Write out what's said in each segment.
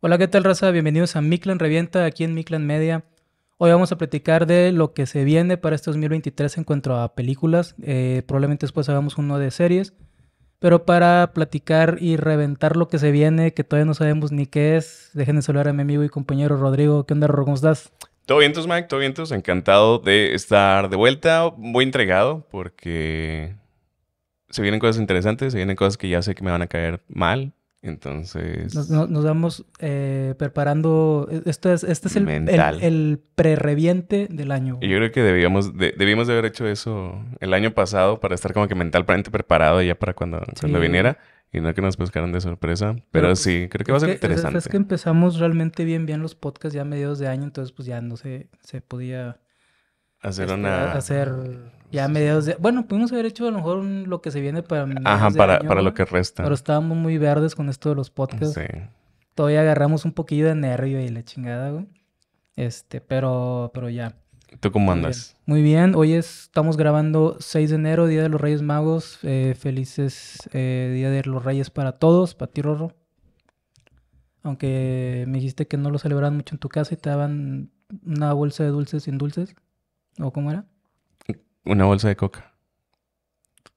Hola, ¿qué tal raza? Bienvenidos a Miclan Revienta aquí en Miclan Media. Hoy vamos a platicar de lo que se viene para este 2023 en cuanto a películas. Eh, probablemente después hagamos uno de series. Pero para platicar y reventar lo que se viene, que todavía no sabemos ni qué es, déjenme saludar a mi amigo y compañero Rodrigo. ¿Qué onda, Rodrigo? ¿Cómo estás? Todo bien, Mike. Todo bien, Encantado de estar de vuelta. Muy entregado porque se vienen cosas interesantes, se vienen cosas que ya sé que me van a caer mal entonces. Nos, nos, vamos eh, preparando. E-, Esto es, este es el, el, pre-reviente del año. yo creo que debíamos de, haber hecho eso el año pasado para estar como que mentalmente preparado ya para cuando, cuando viniera. Y no que nos pescaran de sorpresa. Pero, pues, sí, creo que va a ser interesante. Es, es que empezamos realmente bien, bien los podcasts ya a mediados de año. Entonces, pues ya no se, se podía Hacer este, una... Hacer ya mediados de... Bueno, pudimos haber hecho a lo mejor lo que se viene para... Ajá, para, lo que resta. Pero estábamos muy verdes con esto de los podcasts. Sí. Todavía agarramos un poquillo de nervio y la chingada, güey. Este, pero, pero ya. ¿Tú cómo andas? Muy bien, hoy es, estamos grabando 6 de enero, Día de los Reyes Magos. Eh, felices eh, Día de los Reyes para todos, para ti, Rorro. Aunque me dijiste que no lo celebran mucho en tu casa y te daban una bolsa de dulces sin dulces. ¿O cómo era? Una bolsa de coca.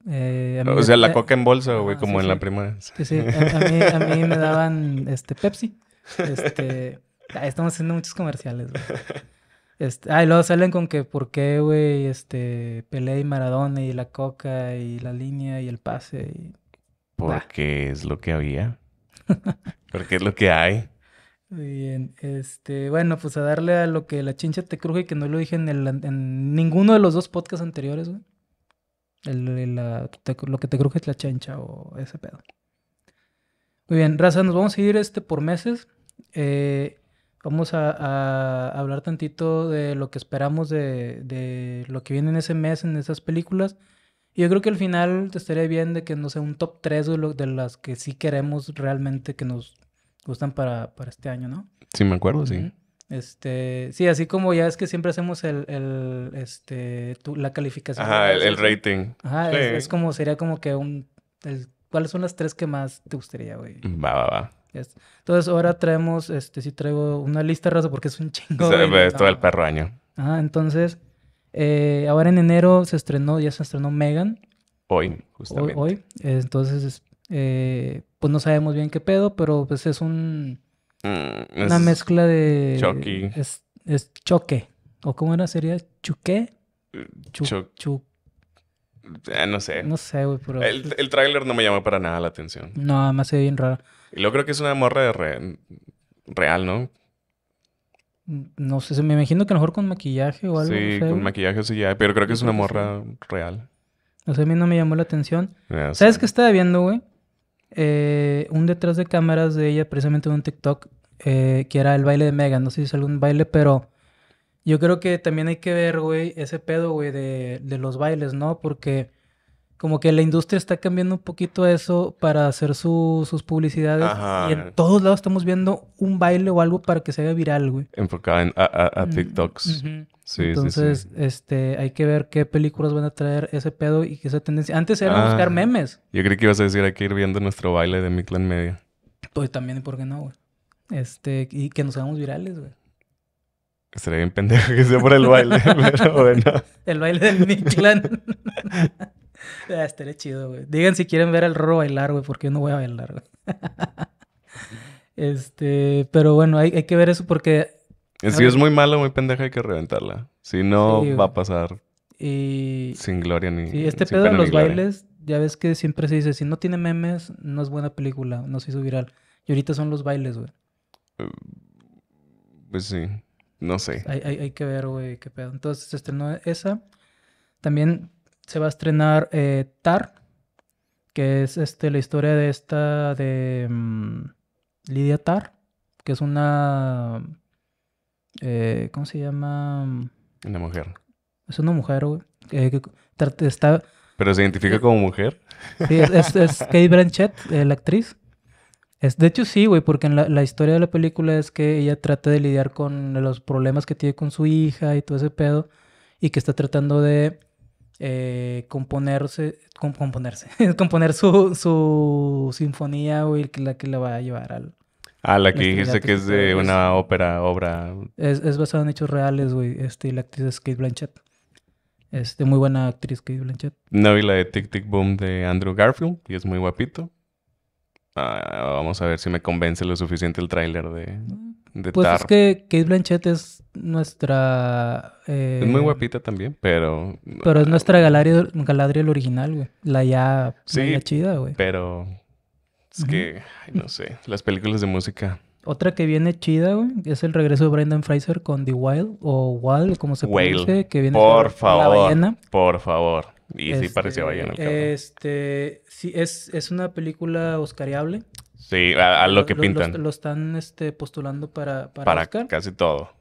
Eh, o sea, la coca en bolsa, güey, como en la primera. Sí, sí. A, mí, me daban este, Pepsi. Este, estamos haciendo muchos comerciales, güey. Este, ah, y luego salen con que por qué, güey, este, Pelé y Maradona y la coca y la línea y el pase. Porque es lo que había. Porque es lo que hay. Muy bien, este, bueno, pues a darle a lo que la chincha te cruje, que no lo dije en, el, en ninguno de los dos podcasts anteriores, lo que te cruje es la chincha o ese pedo. Muy bien, Raza, nos vamos a ir este, por meses. Eh, vamos a, hablar tantito de lo que esperamos de, lo que viene en ese mes, en esas películas. Y yo creo que al final te estaría bien de que no sea un top 3 de las que sí queremos realmente que nos gustan para, este año, ¿no? Sí, me acuerdo, sí. Este, sí, así como ya es que siempre hacemos el, este, la calificación. Ajá, el, rating. Ajá, es, como, sería como que un, ¿cuáles son las tres que más te gustaría, güey? Va, va, va. Entonces, ahora traemos, este, sí traigo una lista raza porque es un chingo. Se es todo el perro año. Ajá, entonces, eh, ahora en enero se estrenó, ya se estrenó Megan. Hoy, justamente. Hoy, hoy. entonces, eh, pues no sabemos bien qué pedo, pero pues es un... Mm, una mezcla de... Es, choque. ¿O cómo era? ¿Sería chuque? Eh, chu, eh, no sé. No sé, güey, pero... El, pues el tráiler no me llamó para nada la atención. No, además se ve bien raro. Y luego creo que es una morra de real, ¿no? No sé, me imagino que a lo mejor con maquillaje o algo. Sí, con maquillaje sí ya, pero creo que es una morra real. No sé, a mí no me llamó la atención. Ah, ¿Sabes qué estaba viendo, güey? eh, un detrás de cámaras de ella, precisamente en un TikTok, eh, que era el baile de Megan. No sé si es algún baile, pero yo creo que también hay que ver, güey, ese pedo, güey, de, de los bailes, ¿no? Porque como que la industria está cambiando un poquito eso para hacer sus publicidades. Y en todos lados estamos viendo un baile o algo para que se haga viral, güey. Enfocada en, a, a, TikToks. Entonces, este, hay que ver qué películas van a traer ese pedo y esa tendencia. Antes era ah, buscar memes. Yo creí que ibas a decir hay que ir viendo nuestro baile de Midland Media. Pues también, ¿y ¿por qué no, güey? Este, y que nos hagamos virales, güey. Estaría bien pendejo que sea por el baile, pero bueno. El baile de Midland. Ah, estaría chido, güey. Digan si quieren ver al Roro bailar, güey, porque yo no voy a bailar, este, pero bueno, hay, hay que ver eso porque si es muy malo, muy pendeja, hay que reventarla. Si no, va a pasar y... sin gloria ni. Sí, este pedo de los bailes, ya ves que siempre se dice: si no tiene memes, no es buena película, no se hizo viral. Y ahorita son los bailes, güey. Eh, pues sí, no sé. Pues hay, que ver, güey, qué pedo. Entonces se estrenó esa. También se va a estrenar eh, Tar, que es este, la historia de esta de mm, Lidia Tar, que es una eh, ¿Cómo se llama? Una mujer. Es una mujer, güey. Eh, ¿Pero se identifica eh, como mujer? Sí, es, Kate Blanchett, la actriz. Es, de hecho, sí, güey, porque en la, historia de la película es que ella trata de lidiar con los problemas que tiene con su hija y todo ese pedo. Y que está tratando de componerse, componerse, componer su, su sinfonía, güey, la que la va a llevar al, Ah, la que dijiste que es de una ópera, obra. Es, es basada en hechos reales, güey. Este, la actriz es Kate Blanchett. Este, muy buena actriz Kate Blanchett. No vi la de Tic Tic Boom de Andrew Garfield y es muy guapito. Ah, vamos a ver si me convence lo suficiente el tráiler de, Pues es que Kate Blanchett es nuestra... Eh, es muy guapita también, pero... Pero es nuestra Galadriel, Galadriel original, güey. La ya... Sí, la chida, güey. pero es que, no sé, las películas de música. Otra que viene chida, güey, es el regreso de Brendan Fraser con The Wild o Wild, como se pronuncia, que viene por favor, Por favor. Y sí este, parecía ballena. El este, sí, es, es una película oscariable. Sí, a, lo, que pintan. Lo, están este, postulando para, para, casi todo.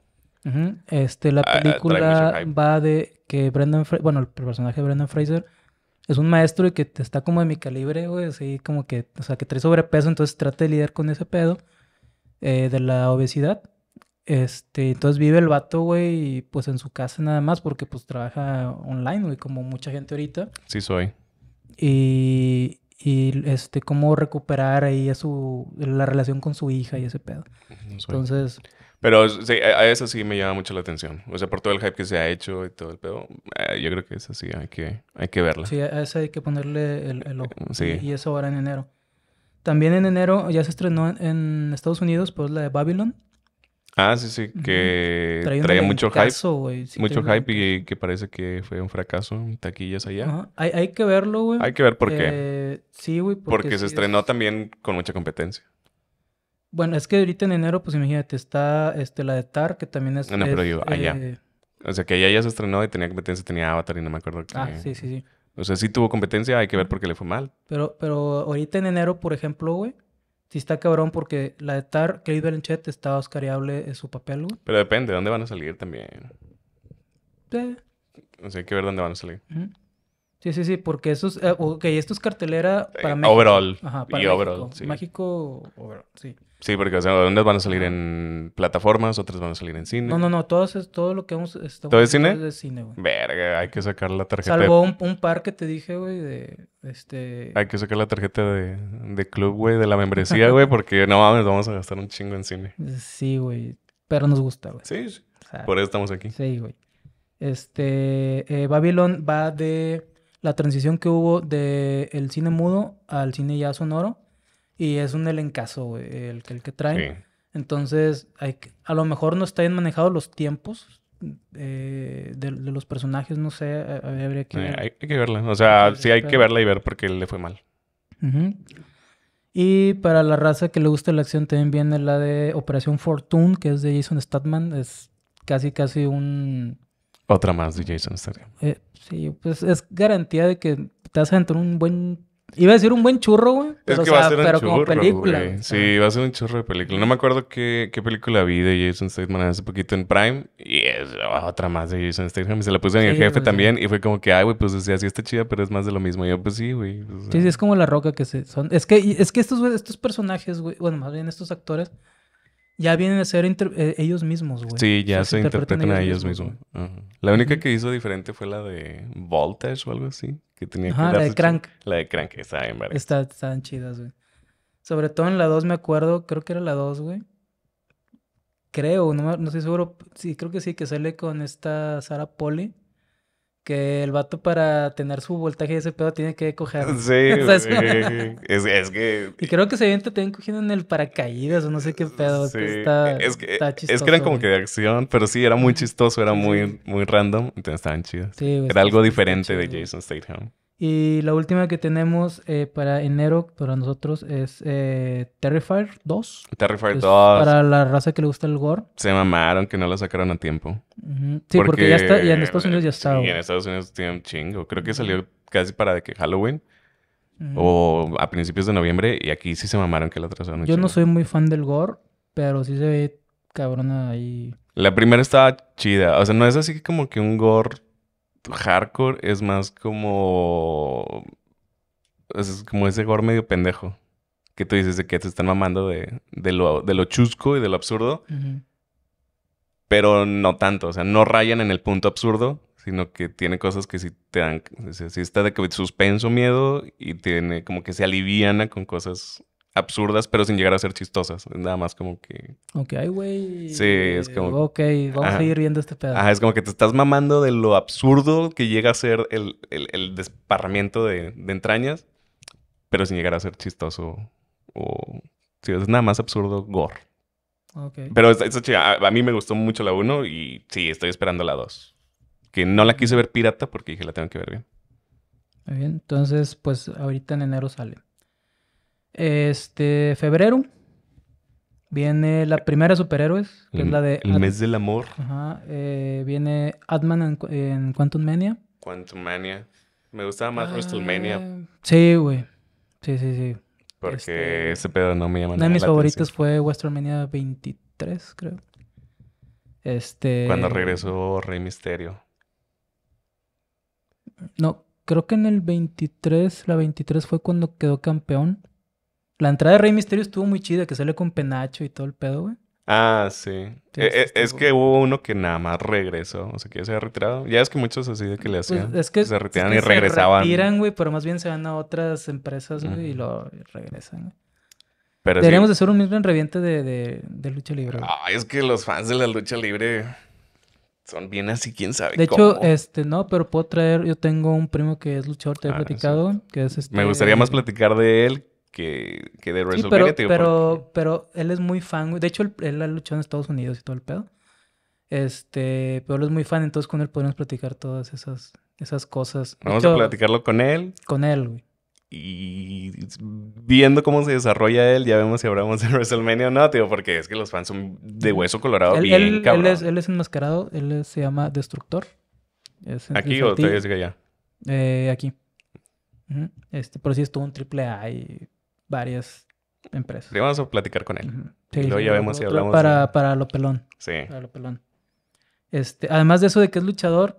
Este, la ah, ah, película va de que Brendan, bueno, el personaje de Brendan Fraser es un maestro y que está como de mi calibre, güey, así como que, o sea, que trae sobrepeso, entonces trata de lidiar con ese pedo eh, de la obesidad. Este, entonces vive el vato, güey, pues en su casa nada más, porque pues trabaja online, güey, como mucha gente ahorita. Sí, soy. Y, y este, cómo recuperar ahí a su, la relación con su hija y ese pedo. Entonces... Pero a eso sí me llama mucho la atención. O sea, por todo el hype que se ha hecho y todo el pedo, eh, yo creo que es sí hay que, hay que verla. Sí, a esa hay que ponerle el, ojo. Y, eso ahora en enero. También en enero ya se estrenó en, Estados Unidos, pues la de Babylon. Ah, sí, sí, que traía mucho hype. mucho hype y que parece que fue un fracaso taquillas allá. hay, hay, que verlo, güey. Hay que ver por qué. Eh, sí, güey. Porque, se estrenó también con mucha competencia. Bueno, es que ahorita en enero, pues imagínate, está este, la de Tar, que también es. No, pero allá. Eh, o sea, que allá ya se estrenó y tenía competencia, tenía Avatar y no me acuerdo. qué. Ah, sí, sí, sí. O sea, sí tuvo competencia, hay que ver por qué le fue mal. Pero, pero ahorita en enero, por ejemplo, güey, sí está cabrón porque la de Tar, Kate Belenchet, está oscariable en su papel, güey. Pero depende, dónde van a salir también? Sí. O sea, hay que ver dónde van a salir. Sí, sí, sí, porque esos, eh, ok, esto es cartelera para México. Overall. Ajá, para y México. overall, sí. México, overall, sí. Sí, porque o unas van a salir en plataformas, otras van a salir en cine. No, no, no, todo, es, todo lo que hemos... Estamos ¿Todo es cine? Es de cine, güey. Verga, hay que sacar la tarjeta. Salvo un, un, par que te dije, güey, de este... Hay que sacar la tarjeta de, de club, güey, de la membresía, güey, porque no vamos a gastar un chingo en cine. Sí, güey, pero nos gusta, güey. Sí, sí. por eso estamos aquí. Sí, güey. Este, eh, Babylon va de la transición que hubo del cine mudo al cine ya sonoro. Y es un elencazo, güey, el, el que trae. Entonces, hay a lo mejor no está bien manejados los tiempos eh, de, los personajes, no sé, habría que... ver. hay, que verla, o sea, sí hay que verla y ver porque le fue mal. Y para la raza que le gusta la acción también viene la de Operación Fortune, que es de Jason Statman, es casi casi un otra más de Jason Statham. Eh, sí, pues es garantía de que te vas a un buen... Iba a decir un buen churro, güey. es que va a ser un churro, película. Güey. Sí, va a ser un churro de película. No me acuerdo qué, qué película vi de Jason Statham hace poquito en Prime. Y es otra más de Jason Statham. Se la puse en el jefe también. Y fue como que, ay, güey, pues decía así sí está chida, pero es más de lo mismo. Y yo, pues sí, güey. Sí, sí, es como la roca que se... son Es que, es que estos, estos personajes, güey... Bueno, más bien estos actores ya vienen a ser eh, ellos mismos, güey. Sí, ya se, interpretan, a ellos, mismos. La única que hizo diferente fue la de Voltage o algo así. Que tenía la de Crank. La de Crank, está en están chidas, güey. Sobre todo en la 2 me acuerdo, creo que era la 2, güey. Creo, no, no estoy seguro. Sí, creo que sí, que sale con esta Sara Poli que el vato para tener su voltaje de ese pedo tiene que coger. Sí, es, es, que... Y creo que se te también cogiendo en el paracaídas o no sé qué pedo. Sí. está, es, que, está chistoso, es que eran como que de acción, pero sí, era muy chistoso, era muy, muy random, entonces estaban chidos. Sí, era algo diferente de Jason Statham. Y la última que tenemos eh, para enero para nosotros es eh, Terrifier 2. Terrifier 2. Para la raza que le gusta el gore. Se mamaron que no la sacaron a tiempo. Sí, porque, ya está, y en Estados Unidos ya está. y en Estados Unidos tiene un chingo. Creo que salió casi para de que Halloween. O a principios de noviembre. Y aquí sí se mamaron que la trazaron. Yo no soy muy fan del gore, pero sí se ve cabrona ahí. La primera estaba chida. O sea, no es así como que un gore hardcore es más como. Es como ese gore medio pendejo. Que tú dices de que te están mamando de, lo, de lo, chusco y de lo absurdo. Pero no tanto. O sea, no rayan en el punto absurdo, sino que tiene cosas que si te dan. si está de suspenso, miedo y tiene como que se aliviana con cosas absurdas, pero sin llegar a ser chistosas. Nada más como que. Ok, güey. Sí, es como. Ok, vamos a seguir viendo este pedazo es como que te estás mamando de lo absurdo que llega a ser el, el, desparramiento de, entrañas, pero sin llegar a ser chistoso. O. si es nada más absurdo gore. Pero a, a, mí me gustó mucho la 1 y sí, estoy esperando la 2. Que no la quise ver pirata porque dije la tengo que ver bien. Muy bien, entonces, pues ahorita en enero sale. Este, febrero viene la primera superhéroes, que es la de... El mes del amor. Ajá, eh, viene Adman en, Quantum Mania. Quantum Mania. Me gustaba más WrestleMania. Ah, sí, güey. Sí, sí, sí. Porque este, ese pedo no me llama Una de mis favoritas fue WrestleMania 23, creo. Este... Cuando regresó Rey Misterio. No, creo que en el 23, la 23 fue cuando quedó campeón. La entrada de Rey Misterio estuvo muy chida, que sale con penacho y todo el pedo, güey. Ah, sí. Eh, eh, es que hubo uno que nada más regresó. O sea, que se había retirado. Ya es que muchos así de que le pues, hacían. es que, se retiran y regresaban. Se retiran, güey, pero más bien se van a otras empresas, güey, y lo regresan, Pero Deberíamos de ser un mismo enreviente de, de, lucha libre. Ah, es que los fans de la lucha libre son bien así, quién sabe. De hecho, este, no, pero puedo traer, yo tengo un primo que es luchador, te he ah, platicado, que es este... Me gustaría más platicar de él que, que de WrestleMania. Sí, pero, pero, él es muy fan. De hecho, él, ha luchado en Estados Unidos y todo el pedo. Este, pero él es muy fan, entonces con él podemos platicar todas esas, esas cosas. Vamos a platicarlo con él. Con él, güey. Y viendo cómo se desarrolla él, ya vemos si hablamos de WrestleMania o no, tío, porque es que los fans son de hueso colorado bien cabrón. Él es, enmascarado, él se llama Destructor. ¿Aquí o todavía sigue allá? Eh, aquí. Este, pero sí estuvo un triple A y varias empresas. Le vamos a platicar con él. y hablamos. Para, para lo pelón. Sí. Para lo pelón. Este, además de eso de que es luchador,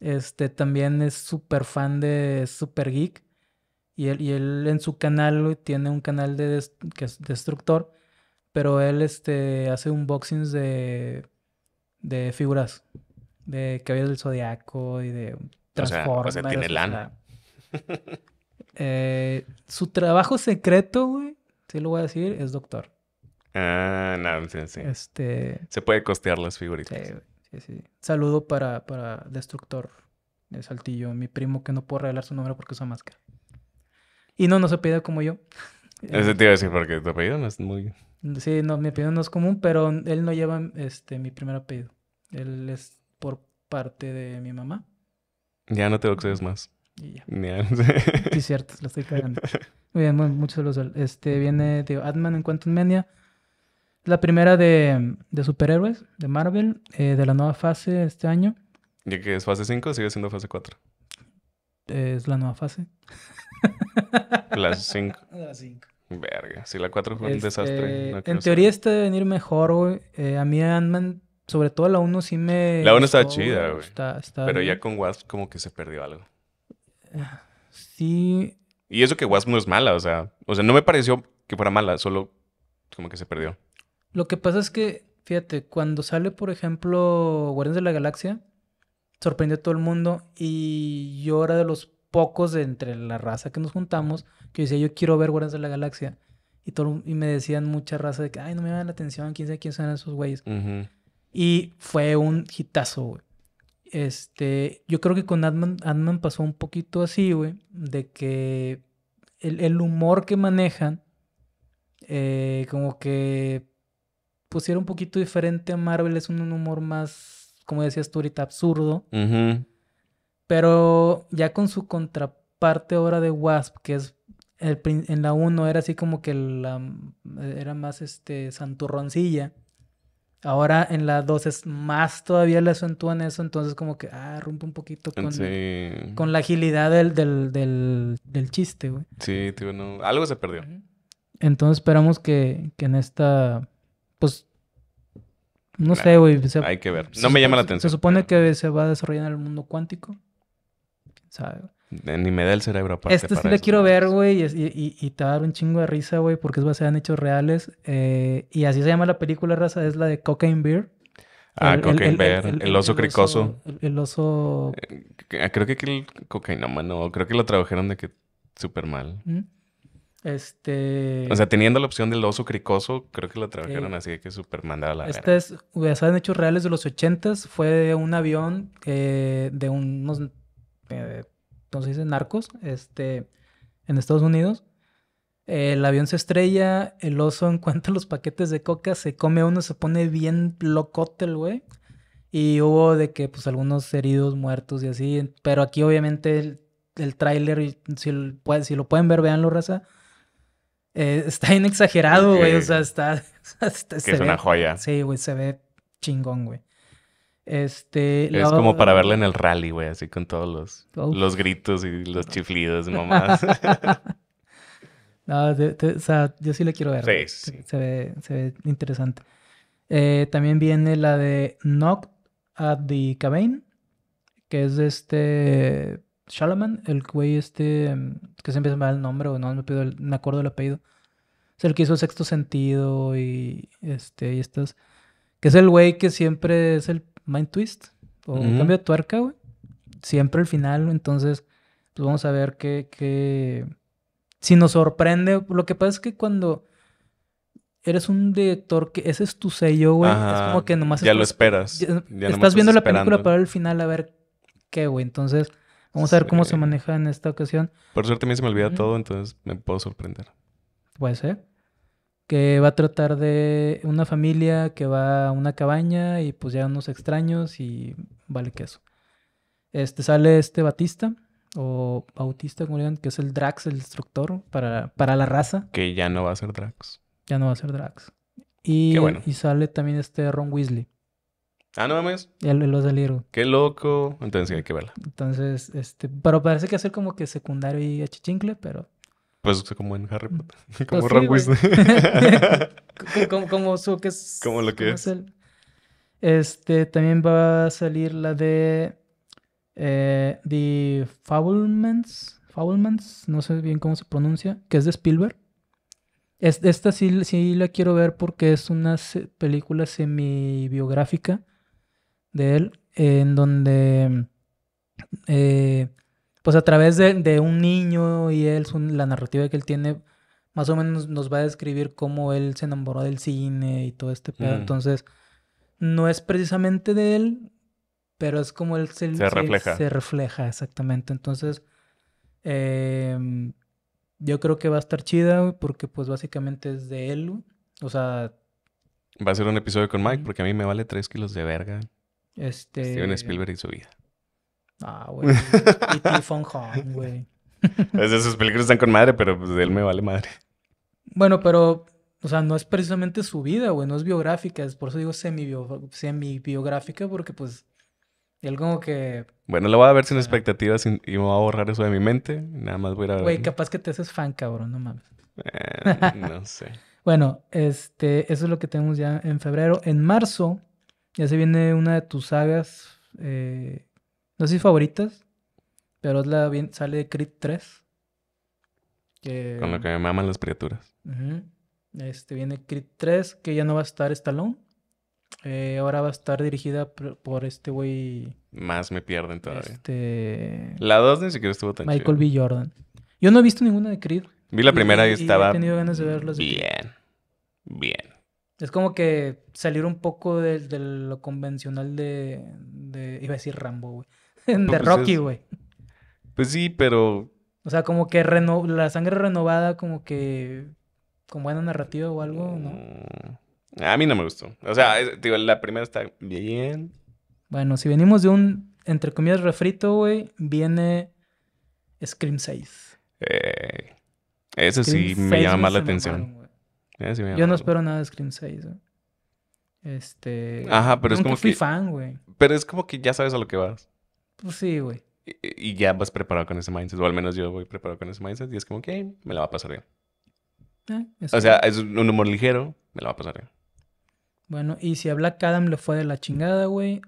este también es súper fan de Super Geek. Y él, y él en su canal tiene un canal de que es destructor. Pero él este, hace unboxings de, de figuras. De caballos del zodiaco y de Transformers. O sea, tiene lana. Eh, su trabajo secreto, güey, si lo voy a decir, es doctor. Ah, no, sí, sí. Este... Se puede costear las figuritas. Sí, sí, sí. Saludo para, para Destructor de Saltillo, mi primo que no puedo regalar su nombre porque usa máscara. Y no, no se apellida como yo. Ese te iba a decir porque tu apellido no es muy... Sí, no, mi apellido no es común, pero él no lleva este, mi primer apellido. Él es por parte de mi mamá. Ya no te boxees más. Y ya. sí, cierto, lo estoy cagando. Muy bien, muchos de los Este viene, de Ant-Man en Quantum Mania. La primera de, de superhéroes, de Marvel, eh, de la nueva fase este año. ¿Ya que es fase 5 sigue siendo fase 4? Es la nueva fase. la 5. La 5. Verga, si la 4 fue un este, desastre. en teoría saber. este debe venir mejor, güey. Eh, a mí Ant-Man, sobre todo la 1 sí me... La 1 estaba chida, güey. Está, está pero ya con Wasp como que se perdió algo. Sí. Y eso que Wasp no es mala, o sea, o sea, no me pareció que fuera mala, solo como que se perdió. Lo que pasa es que, fíjate, cuando sale, por ejemplo, Guardians de la Galaxia, sorprendió a todo el mundo y yo era de los pocos entre la raza que nos juntamos que decía, yo quiero ver Guardians de la Galaxia. Y, todo, y me decían mucha raza de que, ay, no me dan la atención, quién sabe quién son esos güeyes. Y fue un hitazo, güey. Este, yo creo que con Adman pasó un poquito así, güey, de que el, humor que manejan, eh, como que pusieron un poquito diferente a Marvel, es un humor más, como decías tú ahorita, absurdo. Pero ya con su contraparte ahora de Wasp, que es el, en la 1 era así como que la, era más este santurroncilla. Ahora en las dos es más todavía le acentúan eso, entonces como que, ah, rompe un poquito con, la agilidad del, del, chiste, güey. Sí, tío, no, algo se perdió. Entonces esperamos que, que en esta, pues, no sé, güey. hay que ver, no me llama la atención. Se supone que se va a desarrollar en el mundo cuántico, sabe, güey. Ni me da el cerebro aparte. Este sí le quiero ver, güey, y, te va a dar un chingo de risa, güey, porque es basada en hechos reales. Eh, y así se llama la película, raza, es la de Cocaine Bear. Ah, Cocaine Bear, el, oso cricoso. El, oso... Eh, creo que el no creo que lo trabajaron de que súper mal. Este. O sea, teniendo la opción del oso cricoso, creo que lo trabajaron eh, así de que súper mandada la Esta es basada en hechos reales de los 80 Fue de un avión de unos entonces se dice? Narcos, este, en Estados Unidos. El avión se estrella, el oso encuentra los paquetes de coca, se come uno, se pone bien locote el güey. Y hubo de que, pues, algunos heridos, muertos y así. Pero aquí, obviamente, el, tráiler, si, lo pueden ver, veanlo, raza. Eh, está bien exagerado, güey. o sea, está... es una joya. Sí, güey, se ve chingón, güey. Este, es como para verla en el rally, güey, así con todos los, los gritos y los chiflidos nomás. no, o sea, yo sí la quiero ver. Se, ve, se ve interesante. Eh, también viene la de Knock at the Cabane, que es de este Shalaman, el güey este, que se me mal el nombre, o no me, pido el, acuerdo el apellido. Es el que hizo Sexto Sentido y este, y estas... Que es el güey que siempre es el mind twist o un cambio de tuerca, güey. Siempre el final, entonces, pues vamos a ver qué, qué... Si nos sorprende, lo que pasa es que cuando eres un director que ese es tu sello, güey, es como que nomás... Ya lo esperas. estás viendo la película para el final a ver qué, güey. Entonces, vamos a ver cómo se maneja en esta ocasión. Por suerte a mí se me olvida todo, entonces me puedo sorprender. Puede ser que va a tratar de una familia que va a una cabaña y pues llegan unos extraños y vale queso. Este sale este Batista o Bautista, como digan, que es el Drax, el destructor para, para la raza. Que ya no va a ser Drax. Ya no va a ser Drax. Y, bueno. y sale también este Ron Weasley. Ah, no mames. Ya lo salieron. Qué loco. Entonces hay que verla. Entonces, este, pero parece que hacer como que secundario y achichincle, pero pues como en Harry Potter. Como pues como, su que es. Como lo que es. Este también va a salir la de eh, The Foulmans. Foulmans, no sé bien cómo se pronuncia, que es de Spielberg. Es, esta sí, la quiero ver porque es una película semi-biográfica de él, en donde eh, pues a través de, un niño y él, la narrativa que él tiene, más o menos nos va a describir cómo él se enamoró del cine y todo este pedo. Entonces, no es precisamente de él, pero es como él se, refleja. Se, refleja, exactamente. Entonces, em, yo creo que va a estar chida, porque pues básicamente es de él, o sea... Va a ser un episodio con Mike, porque a mí me vale tres kilos de verga. Este... Steven Spielberg y su vida. Ah, güey. Y Tifón Home, güey. es películas están con madre, pero pues de él me vale madre. Bueno, pero, o sea, no es precisamente su vida, güey. No es biográfica. Es por eso digo semi-biográfica, porque pues... Él como que... Bueno, lo voy a ver sin ah. expectativas y me voy a borrar eso de mi mente. Nada más voy a... ver... Güey, capaz que te haces fan, cabrón. No mames. Eh, no sé. bueno, este... Eso es lo que tenemos ya en febrero. En marzo ya se viene una de tus sagas... Eh, no sé si favoritas, pero es la bien, sale de Creed 3. Con lo que me maman las criaturas. Este viene Creed 3, que ya no va a estar Stallone. Eh, ahora va a estar dirigida por, este güey. Más me pierden todavía. Este... La 2 ni siquiera estuvo tan Michael B. Jordan. Yo no he visto ninguna de Creed. Vi la primera y, estaba. He tenido ganas de Bien. Bien. Es como que salir un poco de, lo convencional de, de. Iba a decir Rambo, güey. de Rocky, güey. Pues sí, pero. O sea, como que la sangre renovada, como que. con buena narrativa o algo, ¿no? Mm, a mí no me gustó. O sea, digo, la primera está bien. Bueno, si venimos de un, entre comillas, refrito, güey, viene Scream 6. Eh, eso sí me llama más la atención. Yo no espero nada de Scream 6, ¿eh? Este. Ajá, pero es como fui fan, güey. Pero es como que ya sabes a lo que vas. Pues sí, güey. Y, ya vas preparado con ese mindset, o al menos yo voy preparado con ese mindset y es como, que me la va a pasar bien. Ah, o sea, es un humor ligero, me la va a pasar bien. Bueno, y si a Black Adam le fue de la chingada, güey,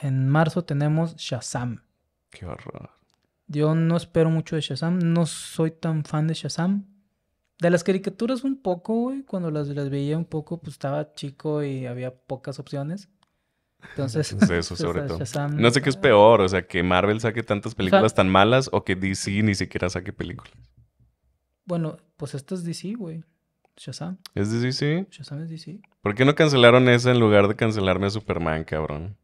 en marzo tenemos Shazam. Qué horror. Yo no espero mucho de Shazam, no soy tan fan de Shazam. De las caricaturas un poco, güey, cuando las veía un poco, pues estaba chico y había pocas opciones. Entonces, eso sobre todo. no sé qué es ah. peor, o sea, que Marvel saque tantas películas tan malas o que DC ni siquiera saque películas. Bueno, pues esto es DC, güey. Shazam. ¿Es DC? Shazam es DC. ¿Por qué no cancelaron esa en lugar de cancelarme a Superman, cabrón?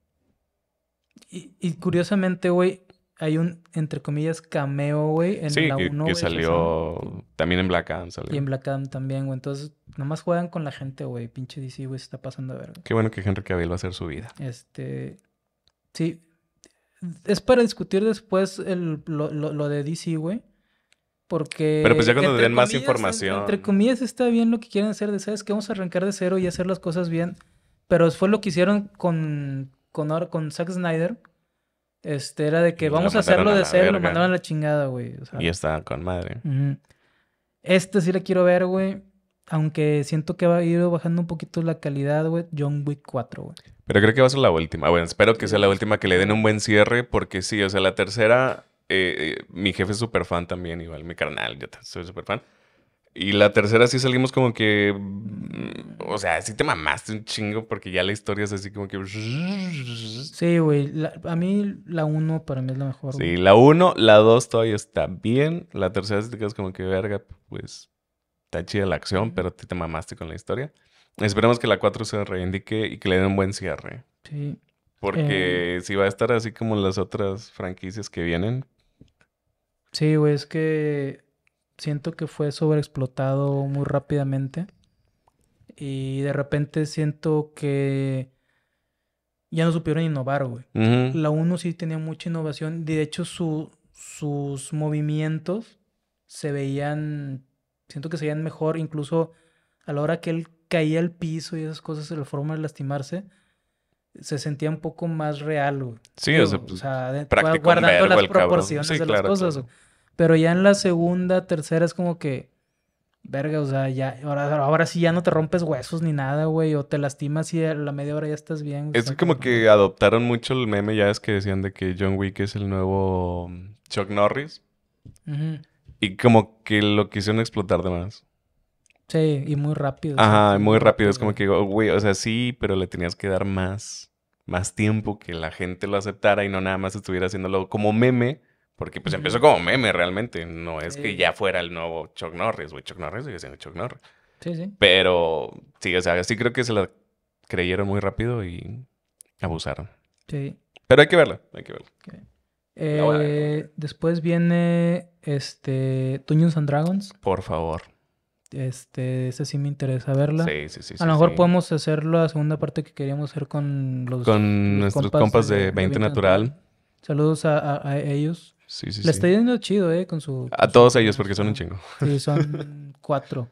y curiosamente, güey, hay un, entre comillas, cameo, güey, en la 1. Que, salió también en Black Adam. Y en Black Adam también, güey. Entonces, nomás juegan con la gente, güey. Pinche DC, güey, se está pasando de verga. Qué bueno que Henry Cavill va a hacer su vida. Este. Sí. Es para discutir después lo, de DC, güey. Porque. Pero pues ya cuando más información. Entre comillas, está bien lo que quieren hacer de, ¿sabes? Que vamos a arrancar de cero y hacer las cosas bien. Pero fue lo que hicieron con, con, con Zack Snyder este, era de que vamos a hacerlo de cero, lo mandaron a la chingada, güey. y está con madre. Este sí la quiero ver, güey. Aunque siento que va a ir bajando un poquito la calidad, güey. John Wick 4, güey. Pero creo que va a ser la última. Bueno, espero que sea la última que le den un buen cierre, porque sí, o sea, la tercera, eh, eh, mi jefe es súper fan también, igual, mi carnal, yo soy súper fan. Y la tercera sí salimos como que. Mm, o sea, sí te mamaste un chingo porque ya la historia es así como que. Sí, güey. A mí la 1 para mí es la mejor. Sí, la 1, la 2 todavía está bien. La tercera sí te quedas como que, verga, pues. Está chida la acción, pero te, te mamaste con la historia. Esperemos que la 4 se reindique y que le den un buen cierre. Sí. Porque eh. si va a estar así como las otras franquicias que vienen. Sí, güey, es que siento que fue sobreexplotado muy rápidamente. Y de repente siento que ya no supieron innovar, güey. La 1 sí tenía mucha innovación. De hecho, sus movimientos se veían, siento que se veían mejor, incluso a la hora que él caía al piso y esas cosas, la forma de lastimarse, se sentía un poco más real, güey. Sí, o sea, guardando las proporciones de las cosas. Pero ya en la segunda, tercera es como que, verga, o sea, ya, ahora, ahora sí ya no te rompes huesos ni nada, güey, o te lastimas y a la media hora ya estás bien. Es como que, adoptaron mucho el meme, ya es que decían de que John Wick es el nuevo mm, Chuck Norris. Y como que lo quisieron explotar de más. Sí, y muy rápido. Ajá, muy rápido. Es como que, oh, güey, o sea, sí, pero le tenías que dar más, más tiempo que la gente lo aceptara y no nada más estuviera haciéndolo como meme porque pues empezó como meme realmente. No es que ya fuera el nuevo Chuck Norris, güey. Chuck Norris sigue siendo Chuck Norris. Sí, sí. Pero sí, o sea, sí creo que se la creyeron muy rápido y abusaron. Sí. Pero hay que verla, hay que verla. Eh, después viene este ...Tunions and Dragons. Por favor. Este, ese sí me interesa verla. Sí, sí, sí. A lo mejor podemos hacer la segunda parte que queríamos hacer con los con nuestros compas, de, 20 Natural. Saludos a ellos. Sí, sí, Le está yendo chido, ¿eh? Con su. A todos ellos, porque son un chingo. Sí, son cuatro.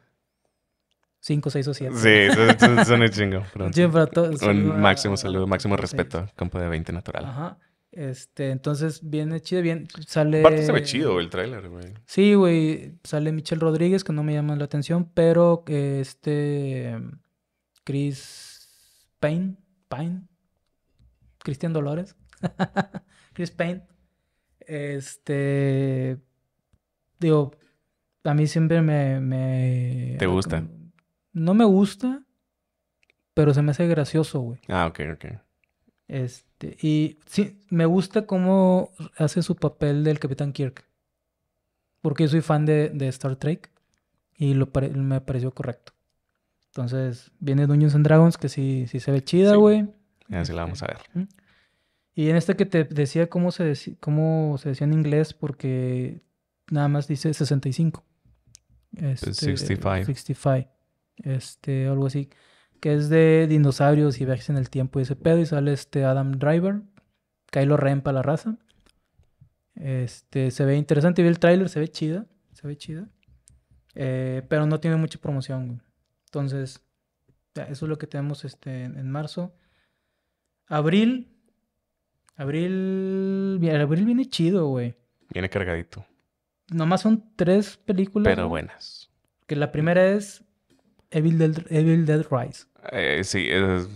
Cinco, seis o siete. Sí, son, un chingo. un máximo ah, saludo, máximo respeto, campo de 20 natural. Ajá. Este, entonces viene chido, bien, sale... Aparte se ve chido el tráiler, güey. Sí, güey, sale Michelle Rodríguez, que no me llama la atención, pero este... Chris Payne, Payne, Cristian Dolores, Chris Payne, este. Digo, a mí siempre me. ¿Te gusta? no me gusta, pero se me hace gracioso, güey. Ah, ok, ok. Este, y sí, me gusta cómo hace su papel del Capitán Kirk. Porque soy fan de, Star Trek y lo me pareció correcto. Entonces, viene Dungeons and Dragons, que sí, sí se ve chida, güey. la vamos a este, ver. Y en este que te decía cómo se, cómo se decía en inglés, porque nada más dice 65. Este, 65. 65. Este, algo así. Que es de dinosaurios y viajes en el tiempo y ese pedo. Y sale este Adam Driver, Kylo Ren para la raza. Este, se ve interesante. Vi el tráiler, se ve chida. Se ve chida. Eh, pero no tiene mucha promoción. Entonces, eso es lo que tenemos este, en marzo. Abril, Abril. abril viene chido, güey. Viene cargadito. Nomás son tres películas. Pero buenas. Que la primera es Evil Dead, Evil Dead Rise. Eh, sí, es,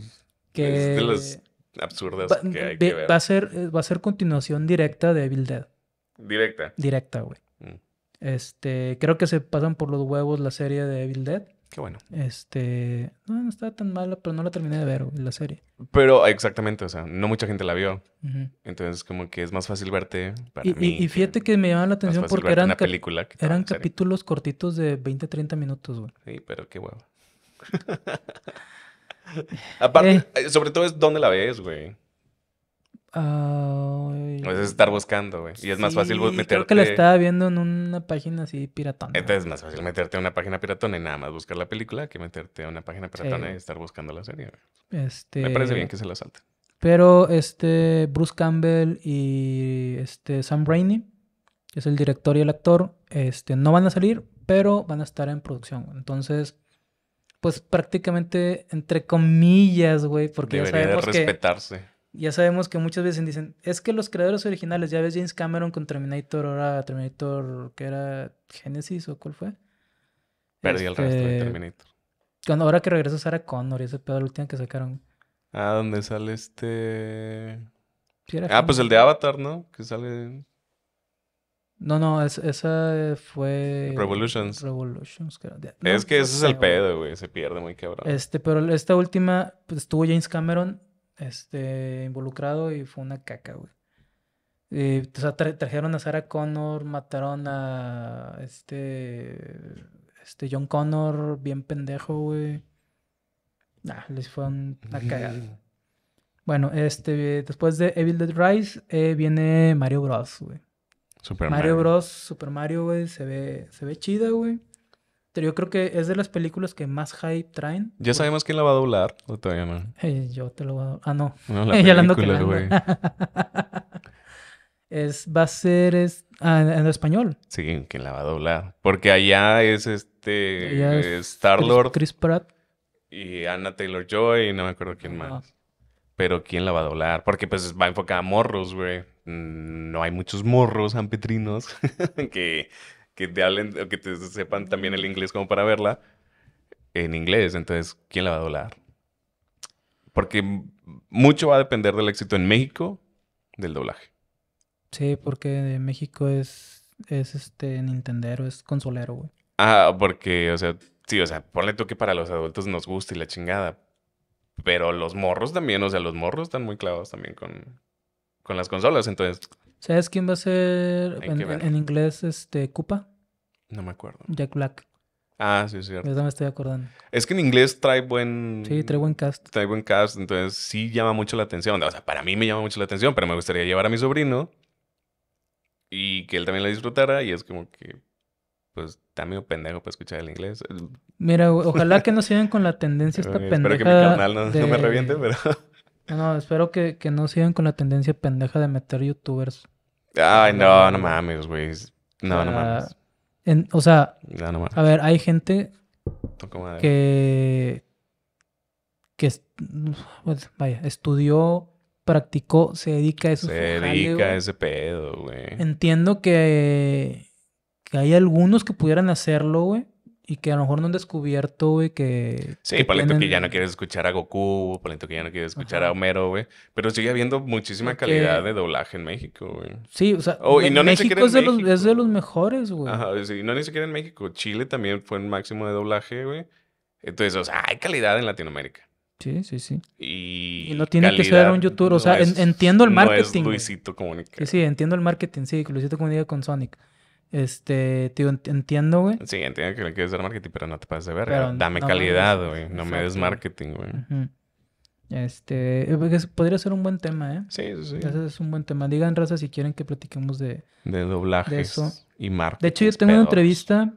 que es de las absurdas va, que hay que ver. Va a, ser, eh, va a ser continuación directa de Evil Dead. Directa. Directa, güey. Mm. Este, creo que se pasan por los huevos la serie de Evil Dead. Qué bueno. Este, no, no estaba tan mala, pero no la terminé de ver, la serie. Pero exactamente, o sea, no mucha gente la vio. Entonces, como que es más fácil verte para y, mí. Y, fíjate que, me llamaba la atención porque eran, película eran capítulos cortitos de 20, 30 minutos, güey. Sí, pero qué huevo. Aparte, eh. Eh, sobre todo es dónde la ves, güey. Uh, es estar buscando, güey. Y es más fácil meterte. Creo que la estaba viendo en una página así piratona. Entonces es más fácil meterte a una página piratona y nada más buscar la película que meterte a una página piratona y estar buscando la serie, Este... Me parece bien que se la salte. Pero este Bruce Campbell y este Sam Raimi, que es el director y el actor, este no van a salir, pero van a estar en producción. Entonces, pues prácticamente entre comillas, güey, porque Debería ya sabemos de respetarse. Que ya sabemos que muchas veces dicen, es que los creadores originales, ya ves James Cameron con Terminator, ahora Terminator, que era Genesis o cuál fue. Perdí el resto de este, Terminator. Cuando, ahora que regresó Sarah Connor y ese pedo, la última que sacaron. Ah, ¿dónde sale este. ah, pues el de Avatar, ¿no? Que sale. No, no, esa fue. Revolutions. Revolutions, creo. es que ese es el pedo, güey. Se pierde muy cabrón. Este, pero esta última pues, estuvo James Cameron este, involucrado y fue una caca, güey. Eh, o sea, trajeron a Sarah Connor, mataron a este, este John Connor, bien pendejo, güey. Nah, les fue una cagada. Bueno, este, después de Evil Dead Rise eh, viene Mario Bros, güey. Super Mario, Mario, Bros, Super Mario, güey, se ve, se ve chida, güey. Pero yo creo que es de las películas que más hype traen. Ya sabemos quién la va a doblar, o todavía no. Eh, yo te lo voy a doblar. Ah, no. Ya la que ando es, va a ser ah, en, español. Sí, quién la va a doblar. Porque allá es este Star-Lord. Chris, Pratt. Y Anna Taylor-Joy no me acuerdo quién más. Pero quién la va a doblar. Porque pues va enfocada a morros, güey. Mm, no hay muchos morros ampetrinos que que te hablen que te sepan también el inglés como para verla en inglés. Entonces, ¿quién la va a doblar? Porque mucho va a depender del éxito en México del doblaje. Sí, porque México es, es este Nintendero, es consolero, güey. Ah, porque, o sea, sí, o sea, ponle tú que para los adultos nos gusta y la chingada. Pero los morros también, o sea, los morros están muy clavados también con, con las consolas. Entonces, ¿Sabes quién va a ser en, inglés este Cupa? No me acuerdo. Jack Black. Ah, sí, es cierto. me estoy acordando. Es que en inglés trae buen... Sí, trae buen cast. Trae buen cast, entonces sí llama mucho la atención. O sea, para mí me llama mucho la atención, pero me gustaría llevar a mi sobrino y que él también la disfrutara y es como que pues está medio pendejo para escuchar el inglés. Mira, ojalá que no sigan con la tendencia esta pendeja. Espero que mi canal no, me reviente, pero. espero que, no sigan con la tendencia pendeja de meter youtubers Ay, no, no mames, güey. No, no mames. o sea, a ver, hay gente que que pues, vaya, estudió, practicó, se dedica a eso. Se dedica a ese pedo, güey. Entiendo que, que hay algunos que pudieran hacerlo, güey y que a lo mejor no han descubierto, güey, que... Sí, que que ya no quieres escuchar a Goku, palento que ya no quieres escuchar a Homero, güey. Pero sigue habiendo muchísima calidad de doblaje en México, güey. Sí, o sea, oh, México, es de, Los, de los mejores, güey. Ajá, sí, no ni siquiera en México. Chile también fue el máximo de doblaje, güey. Entonces, o sea, hay calidad en Latinoamérica. Sí, sí, sí. Y, y no tiene que ser un youtuber. O sea, entiendo el marketing. No es Luisito Comunica. Sí, sí, entiendo el marketing. Sí, Luisito Comunica con Sonic. Este, tío, entiendo, güey. Sí, entiendo que le quieres hacer marketing, pero no te pases de verga. Dame calidad, güey. No, me des marketing, güey. Este, eh, pues, podría ser un buen tema, ¿eh? Sí, sí. Ese es un buen tema. Digan, raza, si quieren que platiquemos de... De doblajes y marketing. De hecho, yo tengo una entrevista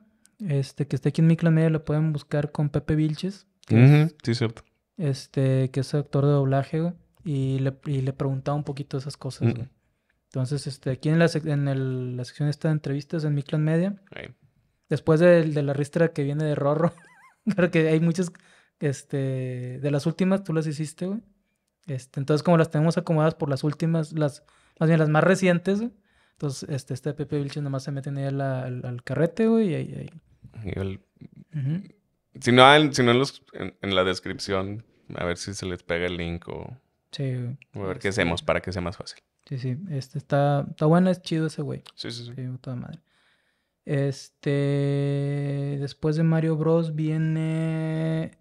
este, que está aquí en mi clan media, la pueden buscar con Pepe Vilches. sí, cierto. Este, que es actor de doblaje, güey. Y le, y le preguntaba un poquito esas cosas, mm. güey. Entonces, este, aquí en la, sección esta de entrevistas en Miclan Media, después de, la ristra que viene de Rorro, creo que hay muchas, este, de las últimas tú las hiciste, güey. Este, entonces, como las tenemos acomodadas por las últimas, las, más bien las más recientes, Entonces, este, este Pepe Vilches nomás se mete ahí al, carrete, güey, y Si no, en, si no los, en, la descripción, a ver si se les pega el link o... Sí, güey. a ver qué este, hacemos para que sea más fácil. Sí, sí, este está, está bueno, es chido ese güey. Sí, sí, sí. sí toda madre. Este, después de Mario Bros viene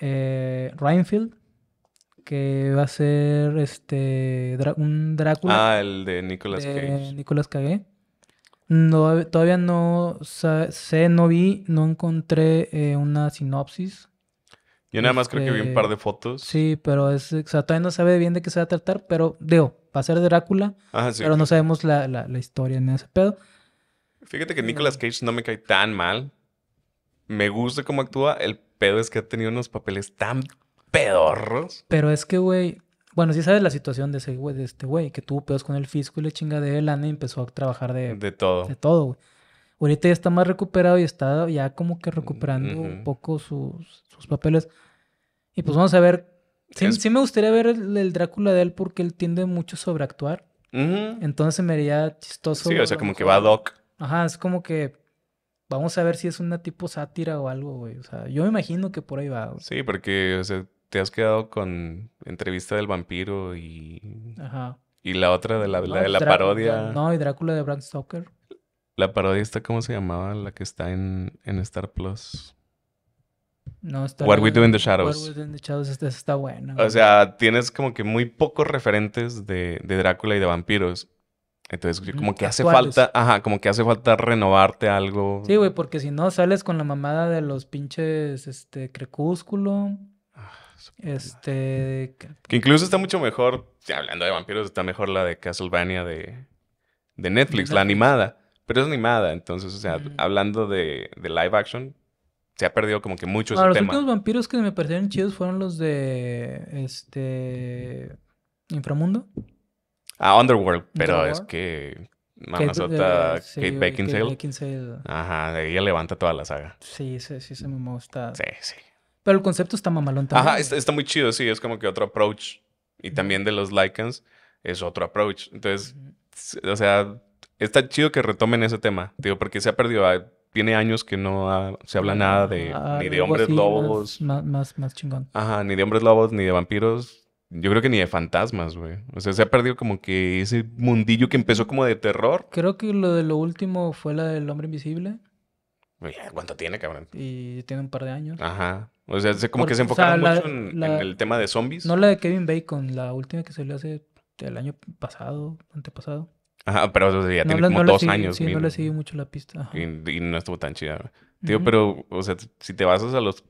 eh, Reinfield, que va a ser este un Drácula. Ah, el de Nicolas de Cage. Nicolas Cage. todavía no sé, no vi, no encontré eh, una sinopsis yo nada más creo que vi un este, par de fotos. Sí, pero es, o sea, todavía no sabe bien de qué se va a tratar, pero digo, va a ser Drácula, Ajá, ah, pero no sabemos la, la, la, historia ni ese pedo. Fíjate que Nicolas Cage no me cae tan mal. Me gusta cómo actúa. El pedo es que ha tenido unos papeles tan pedorros. Pero es que, güey, bueno, sí sabes la situación de ese güey, de este güey, que tuvo pedos con el fisco y le chinga de él, y empezó a trabajar de... De todo. De todo, güey. Ahorita ya está más recuperado y está ya como que recuperando un poco sus, papeles. Y pues vamos a ver. Sí, me gustaría ver el, Drácula de él porque él tiende mucho a sobreactuar. Entonces me haría chistoso. Sí, o sea, como que va a doc. Ajá, es como que vamos a ver si es una tipo sátira o algo, güey. O sea, yo me imagino que por ahí va. Sí, porque, o sea, te has quedado con entrevista del vampiro y. Ajá. Y la otra de la, de la parodia. No, y Drácula de Bram Stoker. La parodia está, ¿cómo se llamaba? La que está en, en Star Plus. No, está What We Do in the Shadows. What We Do in the Shadows está, está buena. O sea, tienes como que muy pocos referentes de, Drácula y de vampiros. Entonces, como que hace falta, ajá, como que hace falta renovarte algo. Sí, güey, porque si no sales con la mamada de los pinches, este, Crepúsculo. Ah, este. Que incluso está mucho mejor, hablando de vampiros, está mejor la de Castlevania de, de Netflix. la animada. Pero es animada, entonces, o sea, hablando de, live action, se ha perdido como que mucho ese los tema. Los últimos vampiros que me parecieron chidos fueron los de. Este. Inframundo. Ah, Underworld, pero es que. Mamazota, Kate, Kate Beckinsale. Ajá, ella levanta toda la saga. Sí, sí, sí, se me gusta. Sí, sí. Pero el concepto está mamalón también. Ajá, está, muy chido, sí, es como que otro approach. Y también de los Lycans es otro approach. Entonces, o sea, está chido que retomen ese tema, digo, porque se ha perdido. Ah, tiene años que no ah, se habla mm, nada de ah, ni de hombres lobos. Más, chingón. Ajá, ni de hombres lobos, ni de vampiros. Yo creo que ni de fantasmas, güey. O sea, se ha perdido como que ese mundillo que empezó como de terror. Creo que lo de lo último fue la del hombre invisible. Oye, ¿cuánto tiene, cabrón? Y tiene un par de años. Ajá. O sea, como que se enfocaron mucho en, en, el tema de zombies. No la de Kevin Bacon, la última que salió hace el año pasado, antepasado. Ajá, pero eso ya tiene como dos años. Sí, no le siguió mucho la pista. Y, no estuvo tan chida. Tío, pero, o sea, si te basas a los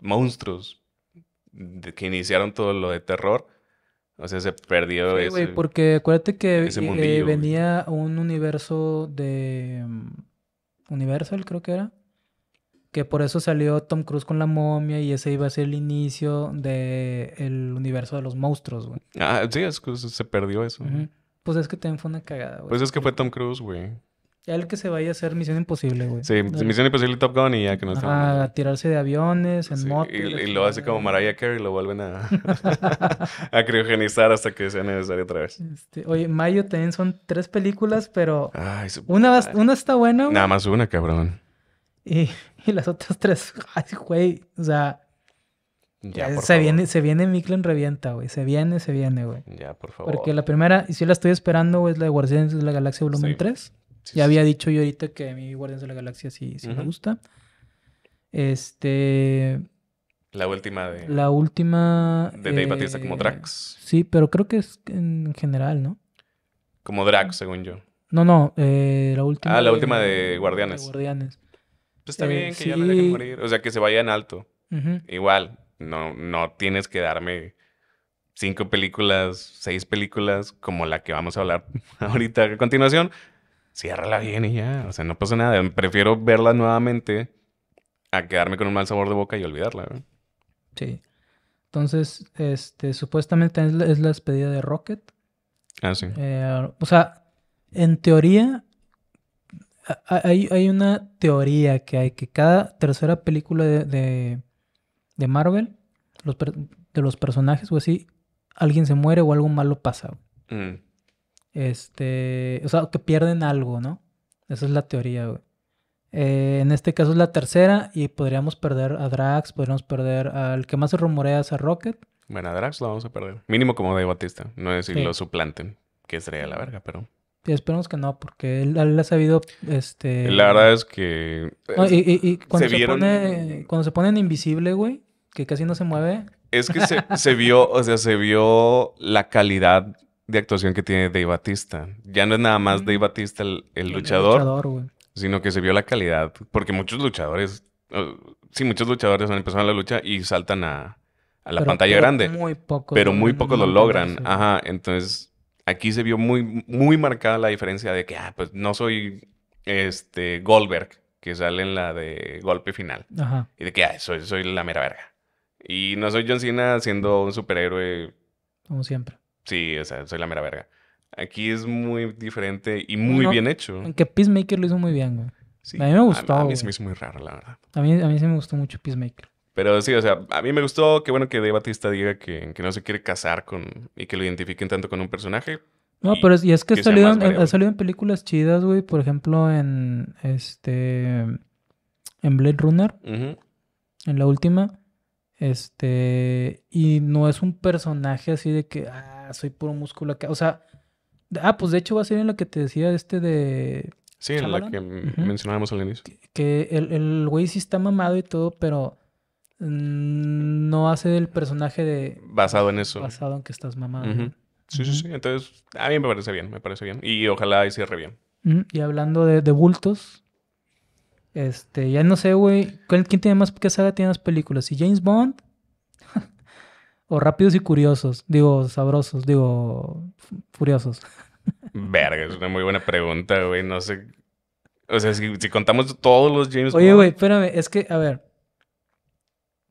monstruos que iniciaron todo lo de terror, o sea, se perdió sí, ese. porque acuérdate que eh, venía un universo de. Mm, Universal, creo que era. Que por eso salió Tom Cruise con la momia y ese iba a ser el inicio del el universo de los monstruos, güey. Ah, sí, se perdió eso. Pues es que también fue una cagada, güey. Pues es que fue Tom Cruise, güey. Ya el que se vaya a hacer Misión Imposible, güey. Sí, Misión Imposible Top Gun y ya que no está. A tirarse de aviones, en sí, Y, lo hace como Mariah Carey y lo vuelven a, a criogenizar hasta que sea necesario otra vez. Este, oye, Mayo también son tres películas, pero. Ay, una, una está buena. Nada más una, cabrón. Y, y las otras tres, ay, güey. O sea, ya, se, viene, se viene Revienta, güey. Se viene, se viene, güey. Ya, por favor. Porque la primera, y si la estoy esperando, es la de Guardianes de la Galaxia Volumen 3. ya había dicho yo ahorita que a mí Guardianes de la Galaxia sí, sí me gusta. Este. La última de. La última. De Dave Batista eh, como Drax. Sí, pero creo que es en general, ¿no? Como Drax, según yo. No, no, eh, la última. Ah, la última de, Guardianes. De Guardianes. Pues está bien que ya eh, la dejen morir. O sea, que se vaya en alto. Igual, no, tienes que darme cinco películas, seis películas, como la que vamos a hablar ahorita a continuación. Ciérrala bien y ya. O sea, no pasa nada. Prefiero verla nuevamente a quedarme con un mal sabor de boca y olvidarla. Sí. Entonces, este, supuestamente es la, despedida de Rocket. Ah, sí. Eh, o sea, en teoría, hay, una teoría que hay que cada tercera película de, de Marvel, los de los personajes o así, alguien se muere o algo malo pasa. Mm. Este, o sea, que pierden algo, ¿no? Esa es la teoría, güey. Eh, en este caso es la tercera y podríamos perder a Drax, podríamos perder al que más se rumorea es a Rocket. Bueno, a Drax lo vamos a perder. Mínimo como de Batista. No es si lo suplanten, que sería la verga, pero... Y esperemos que no, porque él, ha sabido, este... La verdad es que... y, cuando, se, pone, cuando se ponen invisible, güey, que casi no se mueve. Es que se, vio, o sea, se vio la calidad de actuación que tiene Dave Batista. Ya no es nada más Dave Batista el, luchador, sino que se vio la calidad, porque muchos luchadores, sí, muchos luchadores han empezado la lucha y saltan a, la pantalla grande. Muy pocos. Pero muy poco lo logran. Ajá, entonces aquí se vio muy, muy marcada la diferencia de que, ah, pues no soy este Goldberg, que sale en la de golpe final. Ajá. Y de que, ah, soy, soy la mera verga. Y no soy John Cena siendo un superhéroe. Como siempre. Sí, o sea, soy la mera verga. Aquí es muy diferente y muy bien hecho. Aunque Peacemaker lo hizo muy bien, güey. A mí me gustó. A, mí se me hizo muy raro, la verdad. A mí, a se me gustó mucho Peacemaker. Pero sí, o sea, a mí me gustó. Qué bueno que Dave Batista diga que, no se quiere casar con y que lo identifiquen tanto con un personaje. No, pero es, y es que, ha, salido, en, películas chidas, güey. Por ejemplo, en este. En Blade Runner. En la última. Este, y no es un personaje así de que, ah, soy puro músculo O sea, ah, pues de hecho va a ser en lo que te decía este de... Sí, en la que mencionábamos al inicio. Que, el güey sí está mamado y todo, pero no hace el personaje de... Basado en eso. Basado en que estás mamado. Sí, sí, sí. Entonces, a mí me parece bien, me parece bien. Y ojalá y cierre bien. Y hablando de, de bultos, este, ya no sé, güey. ¿Quién tiene más ¿Qué saga tiene las películas? ¿Y James Bond? o Rápidos y Curiosos. Digo, sabrosos. Digo, furiosos. Verga, es una muy buena pregunta, güey. No sé. O sea, si, contamos todos los James Bond. Oye, güey, espérame. Es que, a ver.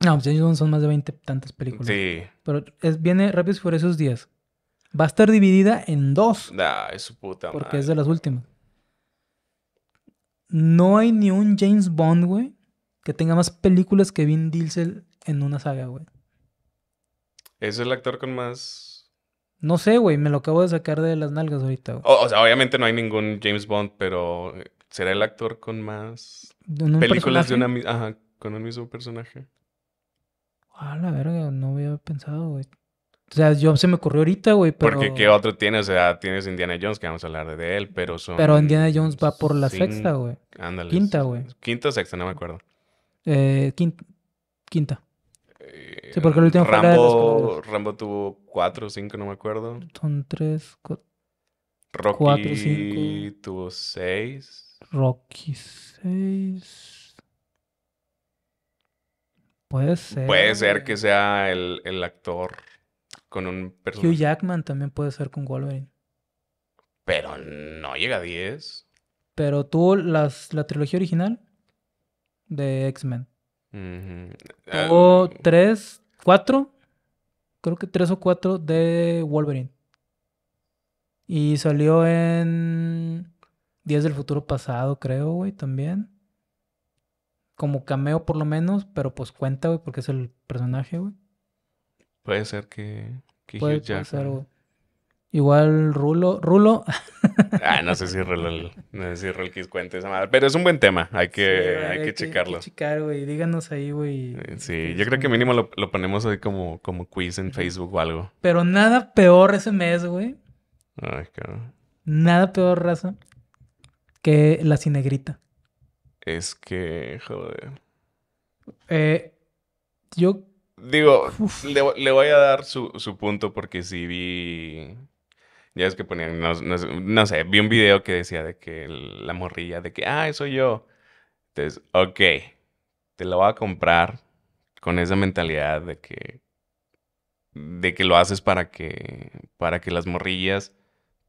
No, pues James Bond son más de 20 tantas películas. Sí. Pero es, viene Rápidos y Furiosos 10. Va a estar dividida en dos. es su puta Porque es de las últimas no hay ni un James Bond, güey, que tenga más películas que Vin Diesel en una saga, güey. Es el actor con más. No sé, güey, me lo acabo de sacar de las nalgas ahorita, güey. O, sea, obviamente no hay ningún James Bond, pero eh, ¿será el actor con más películas de una Ajá, con un mismo personaje? A la verga, no había pensado, güey. O sea, yo se me ocurrió ahorita, güey, pero... Porque ¿qué otro tiene? O sea, tienes Indiana Jones, que vamos a hablar de él, pero son... Pero Indiana Jones va por la sexta, güey. Ándale. Quinta, güey. Quinta o sexta, no me acuerdo. Eh, quinta. Eh, sí, porque el último Rambo, Rambo tuvo cuatro o cinco, no me acuerdo. Son tres, cuatro... Rocky tuvo seis. Rocky seis... Puede ser. Puede ser que sea el, el actor con un personaje. Hugh Jackman también puede ser con Wolverine. Pero no llega a 10. Pero tuvo las, la trilogía original de X-Men. Tuvo ah, tres, creo que tres o cuatro de Wolverine. Y salió en 10 del Futuro Pasado, creo, güey, también. Como cameo por lo menos, pero pues cuenta, güey, porque es el personaje, güey. Puede ser que, puede, Igual Rulo, Rulo. ah, no sé si Rulo, no sé si quis cuente esa madre, pero es un buen tema, hay que, hay, que, checarlo. Hay que checar, güey, díganos ahí, güey. Eh, sí, este, yo creo que mínimo lo, lo ponemos ahí como, como quiz en Facebook o algo. Pero nada peor ese mes, güey. Ay, cabrón. Nada peor, raza, que la cinegrita. Es que, joder. Eh, yo Digo, le, voy a dar su, punto porque sí vi. Ya es que ponían, no, sé, vi un video que decía de que la morrilla, de que, ah, soy yo. Entonces, ok, te la voy a comprar con esa mentalidad de que. de que lo haces para que. para que las morrillas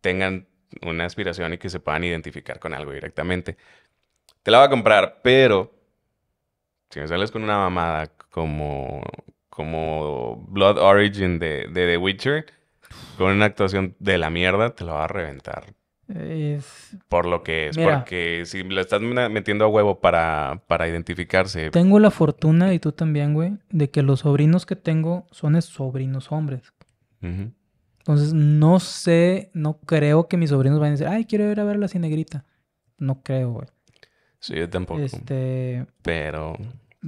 tengan una aspiración y que se puedan identificar con algo directamente. Te la voy a comprar, pero. Si me sales con una mamada como como Blood Origin de, The Witcher, con una actuación de la mierda, te lo va a reventar. Por lo que es, porque si lo estás metiendo a huevo para, para, identificarse. Tengo la fortuna, y tú también, güey, de que los sobrinos que tengo son sobrinos hombres. Entonces, no sé, no creo que mis sobrinos vayan a decir, ay, quiero ir a ver la cinegrita. No creo, güey. Sí, yo tampoco. Este... Pero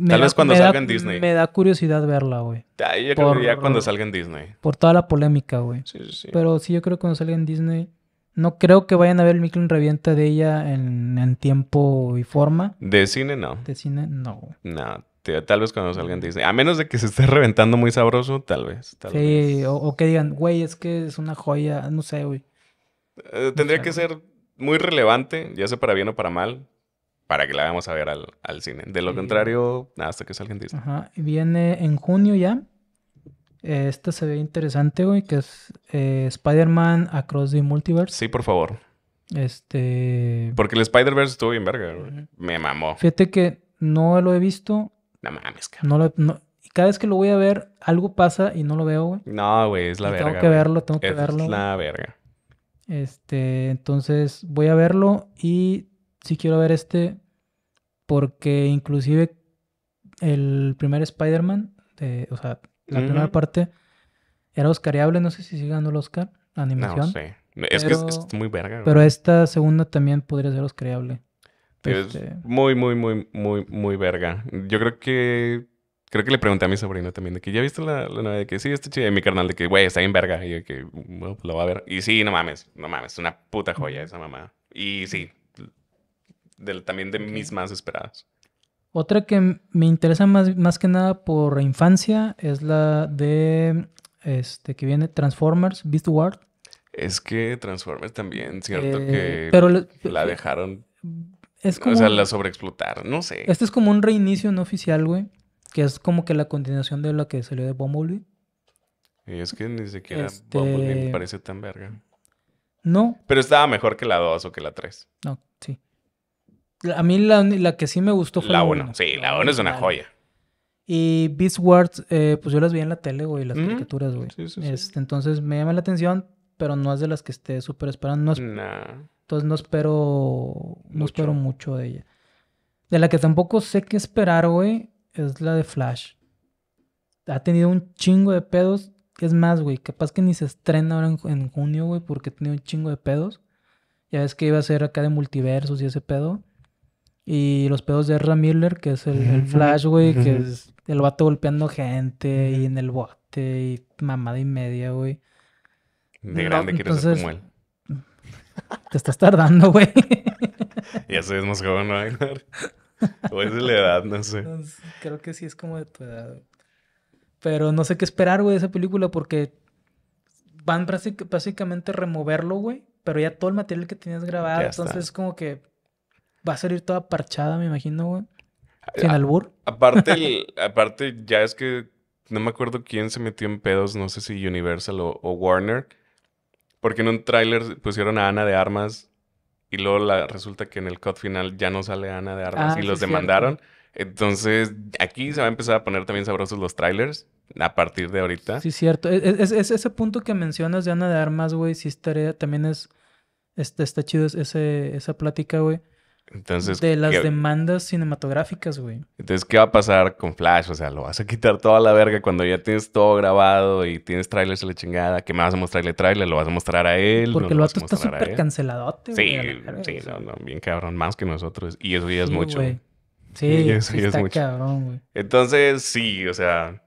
Tal vez cuando salga en Disney. Me da curiosidad verla, güey. Ya, yo cuando salga en Disney. Por toda la polémica, güey. Sí, sí, sí. Pero sí, yo creo que cuando salga en Disney. No creo que vayan a ver el Micklin revienta de ella en, tiempo y forma. De cine, no. De cine, no. No, tal vez cuando salga en Disney. A menos de que se esté reventando muy sabroso, tal vez. sí, O, que digan, güey, es que es una joya. No sé, güey. Eh, tendría que ser muy relevante, ya sea para bien o para mal para que la vamos a ver al, cine. De lo contrario, hasta que salga en Disney. Ajá. Viene en junio ya. esta se ve interesante, güey, que es eh, Spider-Man Across the Multiverse. Sí, por favor. Este. Porque el Spider-Verse estuvo bien verga, güey. Me mamó. Fíjate que no lo he visto. No mames, cabrón. No Cada vez que lo voy a ver, algo pasa y no lo veo, güey. No, güey, es la verga. Tengo que verlo, tengo que verlo. Es la verga. Este, entonces voy a verlo y sí quiero ver este porque inclusive el primer Spider-Man, o sea, la primera parte era oscariable, no sé si sigue ganando el Oscar, animación. No sé. Es que es, muy verga. Pero esta segunda también podría ser oscariable. muy, muy, muy, muy, muy verga. Yo creo que creo que le pregunté a mi sobrino también de que ya viste la, la nueva que sí, este chida. mi carnal de que, güey, está bien verga. Y yo que, lo va a ver. Y sí, no mames, no mames, una puta joya esa mamá. Y sí, también de mis más esperadas. Otra que me interesa más, más que nada por infancia es la de este que viene Transformers Beast Es que Transformers también, cierto eh, que la, eh, dejaron es como, o sea, la sobreexplotaron, no sé. Este es como un reinicio no oficial, güey, que es como que la continuación de lo que salió de Bumblebee. Y es que ni siquiera este Bumblebee me parece tan verga. No. Pero estaba mejor que la 2 o que la 3. No, a mí la, que sí me gustó fue la 1. Sí, la 1 es una joya. Y Beast Wars, eh, pues yo las vi en la tele, güey, las caricaturas, güey. Este, entonces me llama la atención, pero no es de las que esté súper esperando. Entonces no espero, no espero mucho de ella. De la que tampoco sé qué esperar, güey, es la de Flash. Ha tenido un chingo de pedos. Es más, güey, capaz que ni se estrena ahora en, en junio, güey, porque ha tenido un chingo de pedos. Ya ves que iba a ser acá de multiversos y ese pedo. Y los pedos de R. Miller, que es el, Flash, güey, que es el vato golpeando gente y en el bote y mamada y media, güey. De grande quieres ser como él. Te estás tardando, güey. ya soy más joven, ¿no, O es de la edad, no sé. creo que sí es como de tu edad. Pero no sé qué esperar, güey, de esa película porque van básicamente a removerlo, güey. Pero ya todo el material que tenías grabado, entonces es como que va a salir toda parchada, me imagino, güey. Sin albur. Aparte, aparte, ya es que no me acuerdo quién se metió en pedos, no sé si Universal o, Warner, porque en un tráiler pusieron a Ana de Armas y luego la, resulta que en el cut final ya no sale Ana de Armas ah, y los demandaron. Entonces, aquí se va a empezar a poner también sabrosos los trailers a partir de ahorita. Sí, cierto. E, e, es, ese punto que mencionas de Ana de Armas, güey, sí estaría, también es, está, está chido ese, esa plática, güey de las demandas cinematográficas, güey. Entonces, ¿qué va a pasar con Flash? O sea, lo vas a quitar toda la verga cuando ya tienes todo grabado y tienes trailers a la chingada. ¿Qué me vas a mostrarle trailer? ¿Lo vas a mostrar a él? Porque no lo está súper canceladote, Sí, sí, no, no, bien cabrón, más que nosotros. Y eso ya es mucho. Sí, está cabrón, güey. Entonces, sí, o sea,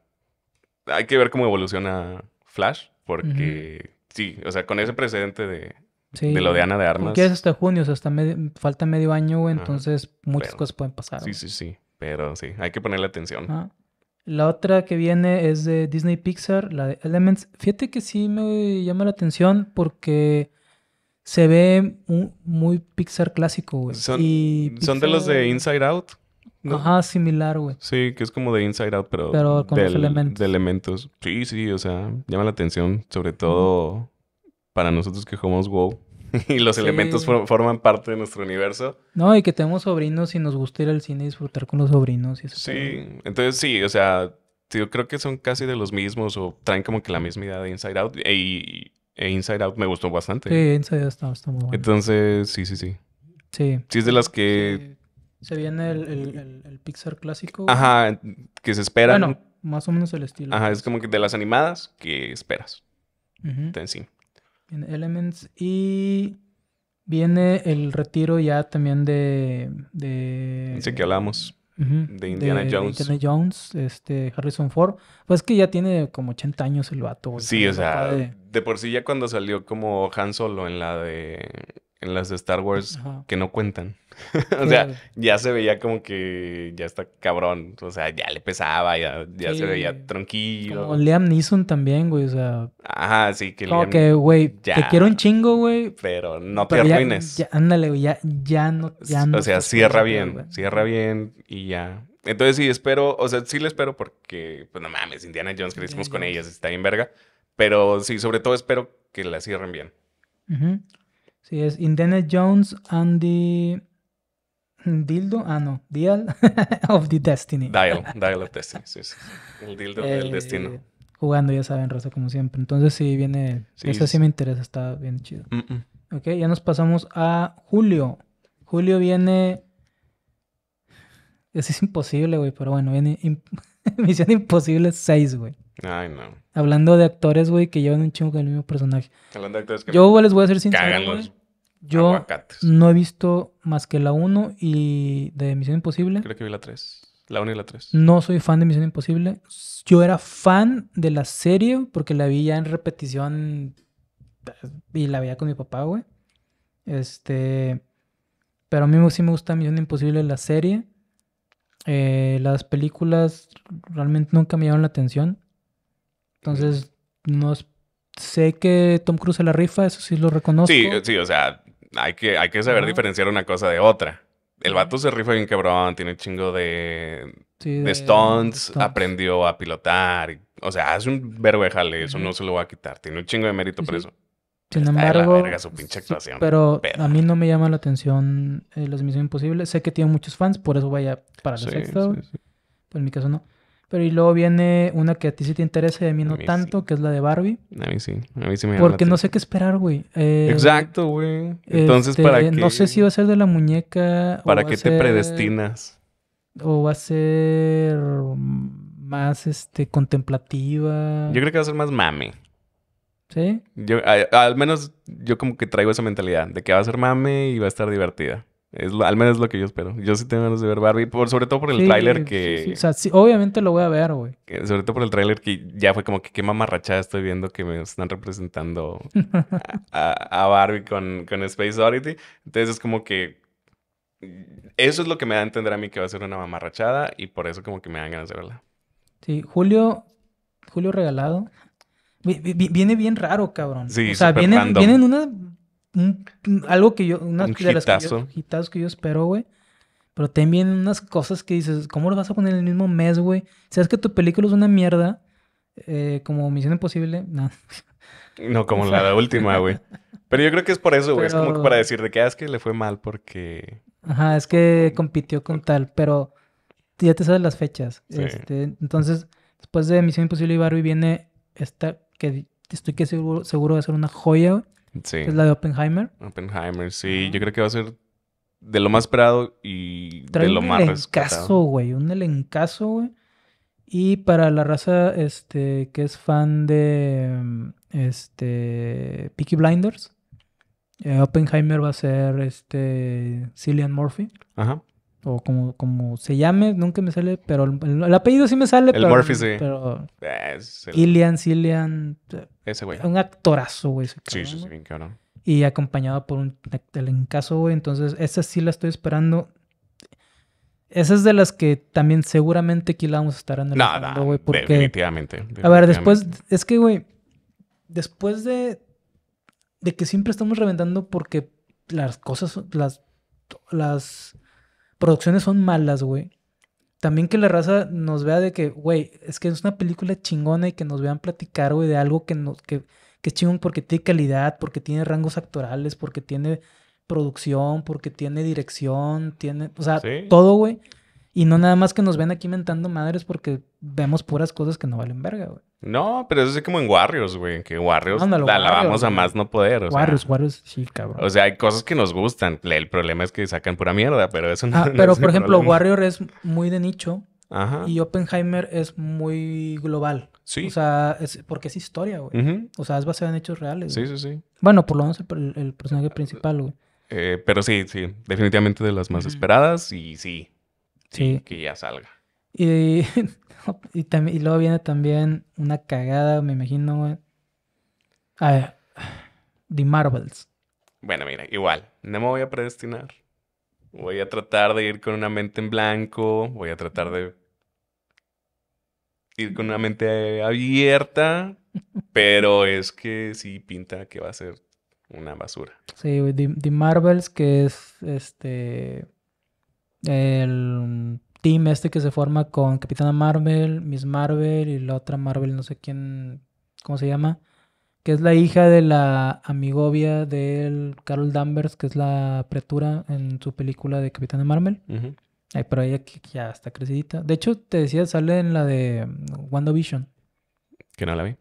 hay que ver cómo evoluciona Flash, porque sí, o sea, con ese precedente de Sí. De lo de Ana de Armas. Porque es hasta junio, o sea, hasta falta medio año, güey, entonces muchas cosas pueden pasar. Sí, sí, sí. Pero sí, hay que ponerle atención. La otra que viene es de Disney Pixar, la de Elements. Fíjate que sí me llama la atención porque se ve muy Pixar clásico, güey. Son, de los de Inside Out. Ajá, similar, güey. Sí, que es como de Inside Out, pero, pero con los elementos. de elementos. Sí, sí, o sea, llama la atención, sobre todo para nosotros que jugamos WoW y los elementos forman parte de nuestro universo. No, y que tenemos sobrinos y nos gusta ir al cine y disfrutar con los sobrinos. Y sí, entonces sí, o sea, yo creo que son casi de los mismos o traen como que la misma idea de Inside Out. E, e Inside Out me gustó bastante. Sí, Inside Out está, muy bueno. Entonces, sí, sí, sí. Sí. Sí, es de las que... Se viene el, el, Pixar clásico. Ajá, que se espera. Bueno, más o menos el estilo. Ajá, es como que de las animadas que esperas. En Elements y viene el retiro ya también de... de Dice que hablamos. de Indiana Jones. De Indiana Jones, este, Harrison Ford. Pues que ya tiene como 80 años el vato. sí, o sea, de... por sí ya cuando salió como Han Solo en la de en las de Star Wars que no cuentan. o sea, ya se veía como que ya está cabrón. O sea, ya le pesaba, ya, se veía tranquilo. Como Liam Neeson también, güey. O sea. Ajá, sí, que Liam... que, güey, te quiero un chingo, güey. Pero no te arruines. Ya, ándale, güey, ya, no, O sea, cierra bien, cierra bien y ya. Entonces sí, espero, o sea, sí le espero porque, pues no mames, Indiana Jones crecimos con ellas, está bien verga. Pero sí, sobre todo espero que la cierren bien. Ajá. Sí, es Indiana Jones and the Dildo, ah no, Dial of the Destiny. Dial, Dial of Destiny, sí, sí. El Dildo del eh, Destino. Jugando, ya saben, Rosa, como siempre. Entonces sí viene, eso sí me interesa, está bien chido. Ok, ya nos pasamos a Julio. Julio viene... Eso es imposible, güey, pero bueno, viene Misión Imposible 6, güey. Ay, no. Hablando de actores, güey, que llevan un chingo con el mismo personaje. Hablando de actores que... Yo les voy a hacer sincero, yo no he visto más que la 1 y de Misión Imposible. Creo que vi la 3. La 1 y la 3. No soy fan de Misión Imposible. Yo era fan de la serie porque la vi ya en repetición y la veía con mi papá, güey. Este. Pero a mí sí me gusta Misión Imposible la serie. Eh, las películas realmente nunca me llamaron la atención. Entonces, no sé que Tom Cruise la rifa, eso sí lo reconozco. Sí, eh, sí, o sea, hay que, hay que saber diferenciar una cosa de otra. El vato se rifa bien quebrón tiene un chingo de, stunts, aprendió a pilotar. O sea, hace un verbo de jale, eso no se lo va a quitar. Tiene un chingo de mérito por eso. Sin embargo, su pinche actuación. pero a mí no me llama la atención eh, Las Misiones Imposibles. Sé que tiene muchos fans, por eso vaya para la sexta. Pues en mi caso no. Pero y luego viene una que a ti sí te interesa y a mí no tanto, que es la de Barbie. A mí sí, a mí sí me interesa. Porque no sé qué esperar, güey. Eh, Exacto, güey. Entonces, este, ¿para qué? No sé si va a ser de la muñeca. ¿Para o te predestinas? O va a ser más este, contemplativa. Yo creo que va a ser más mame. ¿Sí? Yo, al menos yo como que traigo esa mentalidad de que va a ser mame y va a estar divertida al menos es lo que yo espero. Yo sí tengo ganas de ver Barbie, sobre todo por el tráiler que... Sí, O sea, obviamente lo voy a ver, güey. Sobre todo por el tráiler que ya fue como que qué mamarrachada estoy viendo que me están representando a, Barbie con, con Space Oddity. Entonces es como que... Eso es lo que me da a entender a mí que va a ser una mamarrachada y por eso como que me dan ganas de verla. Sí, Julio... Julio regalado. Viene bien raro, cabrón. Sí, o sea, vienen unas un, algo que yo, unas un de las que yo, espero, güey. Pero también unas cosas que dices, ¿cómo lo vas a poner en el mismo mes, güey? Sabes que tu película es una mierda, eh, como Misión Imposible, no. No, como la última, güey. Pero yo creo que es por eso, güey. Es como para decir de que ah, es que le fue mal porque. Ajá, es que compitió con tal, pero ya te sabes las fechas. Este, entonces, después de Misión Imposible y Barbie viene esta que estoy que seguro, seguro va a ser una joya, güey es la de Oppenheimer. Oppenheimer, sí. Ah. Yo creo que va a ser de lo más esperado y de lo más rescatado. güey. Un elencazo, güey. Y para la raza este, que es fan de mm, este, Peaky Blinders, eh, Oppenheimer va a ser este, Cillian Murphy. Ajá o como, como se llame, nunca me sale, pero el, apellido sí me sale. El pero, Murphy, sí. Pero, eh, es Ilian, Ese güey. Un actorazo, güey. sí, sí, sí, Y acompañado por un encaso, güey. Entonces, esa sí la estoy esperando. Esa es de las que también seguramente aquí la vamos a estar en güey. porque... Definitivamente, A ver, después... Es que, güey... Después de... De que siempre estamos reventando porque las cosas... Las... Las producciones son malas, güey. También que la raza nos vea de que, güey, es que es una película chingona y que nos vean platicar, güey, de algo que, que, que es chingón porque tiene calidad, porque tiene rangos actorales, porque tiene producción, porque tiene dirección, tiene, o sea, todo, güey. Y no nada más que nos ven aquí mentando madres porque vemos puras cosas que no valen verga, güey. No, pero eso es como en Warriors, güey. Que Warriors la lavamos a más no poder. O Warriors, sea. Warriors, sí, cabrón. O sea, hay cosas que nos gustan. El problema es que sacan pura mierda, pero eso no. Ah, pero por ejemplo, Warrior es muy de nicho. Ajá. Y Oppenheimer es muy global. Sí. O sea, es porque es historia, güey. O sea, es basada en hechos reales. Sí, sí, sí. Bueno, por lo menos el, personaje principal, güey. Eh, pero sí, sí. Definitivamente de las más esperadas y sí. Sí. Que ya salga. Y, y, también, y luego viene también una cagada, me imagino, güey. A ver, The Marvels. Bueno, mira, igual, no me voy a predestinar. Voy a tratar de ir con una mente en blanco, voy a tratar de ir con una mente abierta, pero es que sí pinta que va a ser una basura. Sí, The Marvels, que es este el team este que se forma con Capitana Marvel, Miss Marvel y la otra Marvel, no sé quién, ¿cómo se llama? Que es la hija de la amigovia del Carol Danvers, que es la pretura en su película de Capitana Marvel. pero ella ya está crecidita. De hecho, te decía, sale en la de WandaVision. Que no la vi.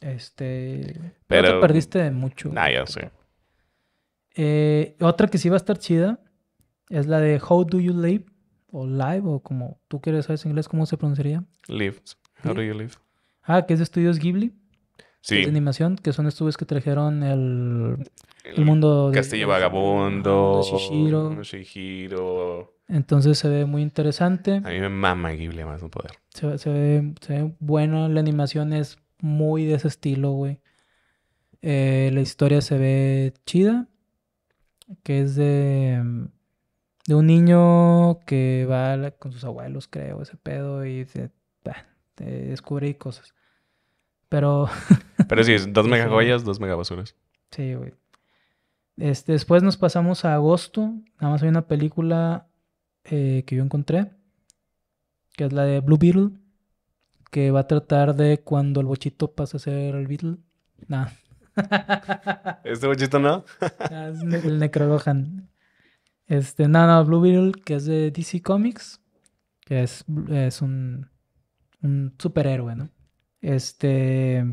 Este. Pero. te perdiste mucho. Ah, ya eh, otra que sí va a estar chida es la de How Do You Live o Live o como tú quieres saber en inglés cómo se pronunciaría. Live. How do you live? Ah, que es de estudios Ghibli. Sí. de animación, que son estudios que trajeron el, el, mundo de Castillo Vagabundo, de Shihiro. Entonces se ve muy interesante. A mí me mama Ghibli más un poder. Se, ve, bueno, la animación es muy de ese estilo, güey. Eh, la historia se ve chida, que es de de un niño que va con sus abuelos, creo, ese pedo, y se, bah, te cosas. Pero. Pero sí, dos megajoyas, dos megabasuras. Sí, güey. Este, después nos pasamos a agosto. Nada más hay una película eh, que yo encontré, que es la de Blue Beetle, que va a tratar de cuando el bochito pasa a ser el Beetle. no ¿Este bochito no? Ah, el Necrolohan. Este, Nana Blue Beetle, que es de DC Comics, que es, un, superhéroe, ¿no? Este,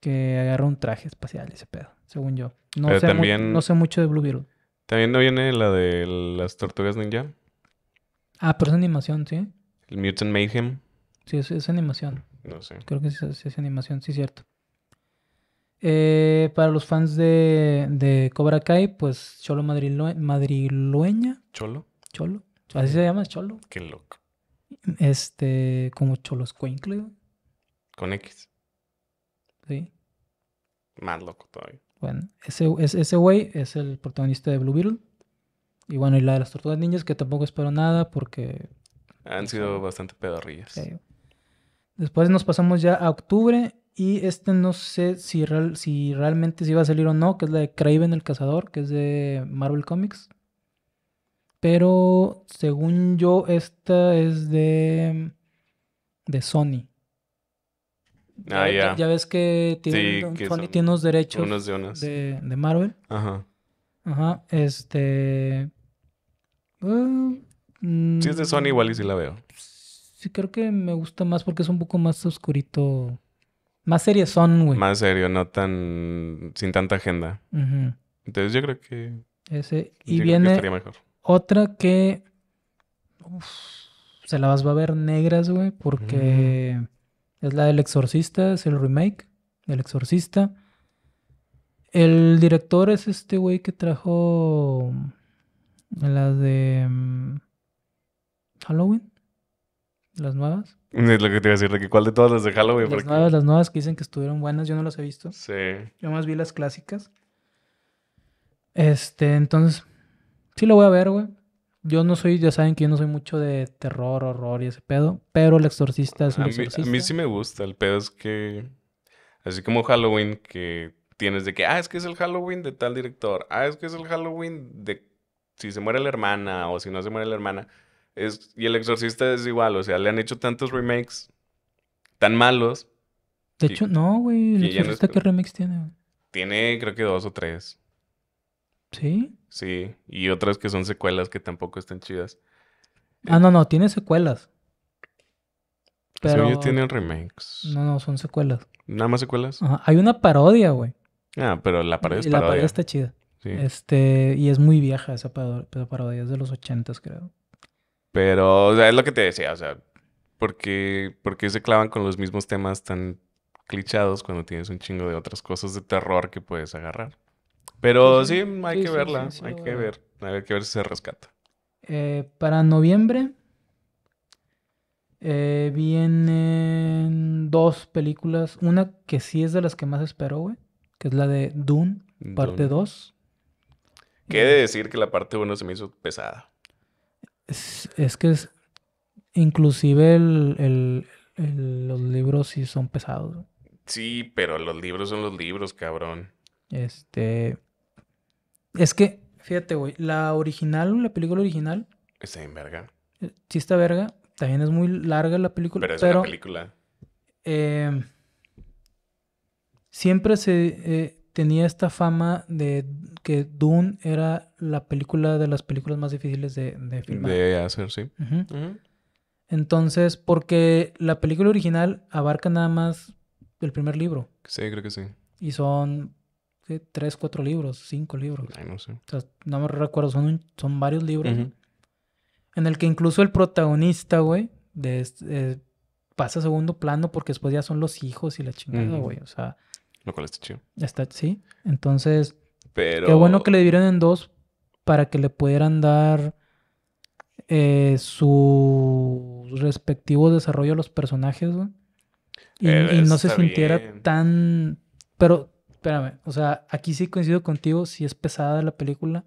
que agarra un traje espacial, ese pedo, según yo. No, sé, no sé mucho de Blue Beetle. También no viene la de las tortugas ninja. Ah, pero es animación, ¿sí? El Mutant Mayhem. Sí, es, animación. No sé. Creo que sí, es, es animación, sí, cierto. Eh, para los fans de, de, Cobra Kai, pues Cholo madrileña. Cholo. Cholo. Así se llama, Cholo. Qué loco. Este, como Cholos Cuencle. Con X. Sí. Más loco todavía. Bueno, ese, ese, güey es el protagonista de Blue Beetle. Y bueno, y la de las tortugas Niñas... que tampoco espero nada porque. Han sido bastante pedorrillas. Sí... Después nos pasamos ya a octubre y este no sé si, real, si realmente se iba a salir o no, que es la de Craven el Cazador, que es de Marvel Comics. Pero según yo, esta es de, de Sony. Ah, ya. Ya ves que, tiene, Sony tiene unos derechos de, de, Marvel. Ajá. Ajá. Este. Mm, si es de Sony, igual y si la veo. Sí, creo que me gusta más porque es un poco más oscurito más serios son, güey. Más serio, no tan. sin tanta agenda. Entonces yo creo que. Ese. Y viene. Otra que. se la vas a ver negras, güey, porque. Mm. Es la del Exorcista, es el remake del Exorcista. El director es este güey que trajo. La de. Mm, Halloween. Las nuevas. Es lo que te iba a decir, que cuál de todas las de Halloween. Las, nuevas, que dicen que estuvieron buenas, yo no las he visto. Sí. Yo más vi las clásicas. Este, entonces, sí lo voy a ver, güey. Yo no soy, ya saben que yo no soy mucho de terror, horror y ese pedo, pero el exorcista es un a exorcista. Mí, a mí sí me gusta, el pedo es que, así como Halloween, que tienes de que, ah, es que es el Halloween de tal director, ah, es que es el Halloween de si se muere la hermana o si no se muere la hermana y El Exorcista es igual, o sea, le han hecho tantos remakes tan malos. De hecho, no, güey. ¿El Exorcista qué remakes tiene? Tiene, creo que dos o tres. ¿Sí? Sí, y otras que son secuelas que tampoco están chidas. Ah, no, no, tiene secuelas. Pero... Ellos tienen remakes. No, no, son secuelas. ¿Nada más secuelas? Hay una parodia, güey. Ah, pero la parodia es parodia. La parodia está chida. Sí. Este, y es muy vieja esa parodia, es de los ochentas, creo. Pero, o sea, es lo que te decía, o sea, ¿por qué, se clavan con los mismos temas tan clichados cuando tienes un chingo de otras cosas de terror que puedes agarrar? Pero sí, hay que verla, hay que ver, hay que ver si se rescata. Eh, para noviembre eh, vienen dos películas, una que sí es de las que más espero, güey, que es la de Dune, parte 2. ¿Qué de eh, decir que la parte 1 se me hizo pesada? Es, que es, inclusive el, los libros sí son pesados. Sí, pero los libros son los libros, cabrón. Este... Es que, fíjate, güey, la original, la película original... Está en verga. Eh, sí está verga. También es muy larga la película. Pero es la película. Eh, siempre se... Eh, tenía esta fama de que Dune era la película de las películas más difíciles de, de filmar. De hacer, sí. Entonces, porque la película original abarca nada más el primer libro. Sí, creo que sí. Y son tres, cuatro libros, cinco libros. Ay, no sé. O sea, no me recuerdo, son, son varios libros. En el que incluso el protagonista, güey, de, eh, pasa a segundo plano porque después ya son los hijos y la chingada, güey. O sea, lo cual está chido. Está, sí. Entonces, Pero... qué bueno que le dividieron en dos para que le pudieran dar eh, su respectivo desarrollo a los personajes, güey. Y, eh, no se sintiera tan... Pero, espérame, o sea, aquí sí coincido contigo, si es pesada la película.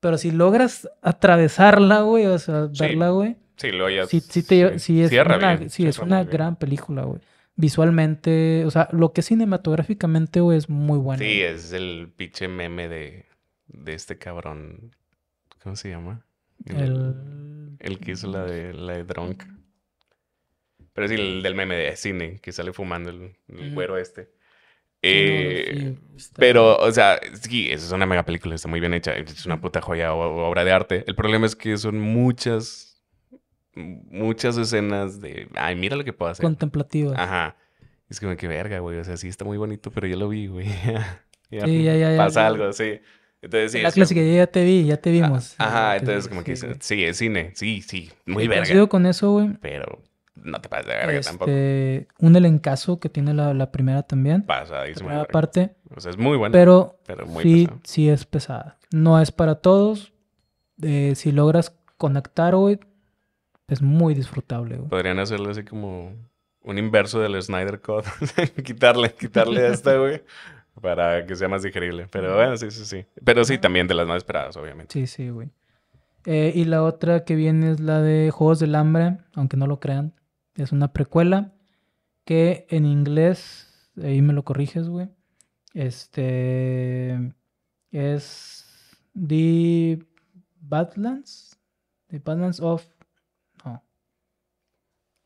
Pero si logras atravesarla, güey, o sea, verla, güey. Sí, lo ya. Sí, sí, sí, es, una, es una gran película, güey visualmente, o sea, lo que cinematográficamente, es muy bueno. Sí, es el pinche meme de, de este cabrón. ¿Cómo se llama? El, que hizo la de, la de Drunk. Pero sí, el del meme de cine, que sale fumando el, cuero este. Eh, pero, o sea, sí, es una mega película, está muy bien hecha, es una puta joya o obra de arte. El problema es que son muchas muchas escenas de, ay, mira lo que puedo hacer. Contemplativas. Ajá. Es como que verga, güey. O sea, sí está muy bonito, pero yo lo vi, güey. sí, ya, ya, pasa algo, sí. Entonces, sí, la clásica, ya te vi, ya te vimos. Ah, ajá, entonces como que sí, sí, es cine, sí, sí, muy verga. he verga. con eso, güey. Pero no te pases de verga este, tampoco. Un elencazo que tiene la, la primera también. Pasadísima. La parte. O sea, es muy buena. Pero, pero muy sí, pesada. sí es pesada. No es para todos. Eh, si logras conectar, güey, es muy disfrutable, güey. Podrían hacerlo así como un inverso del Snyder Cut. quitarle, quitarle esta, güey. Para que sea más digerible. Pero bueno, sí, sí, sí. Pero sí, también de las más esperadas, obviamente. Sí, sí, güey. Eh, y la otra que viene es la de Juegos del Hambre, aunque no lo crean. Es una precuela que en inglés, ahí me lo corriges, güey. Este es The Badlands. The Badlands of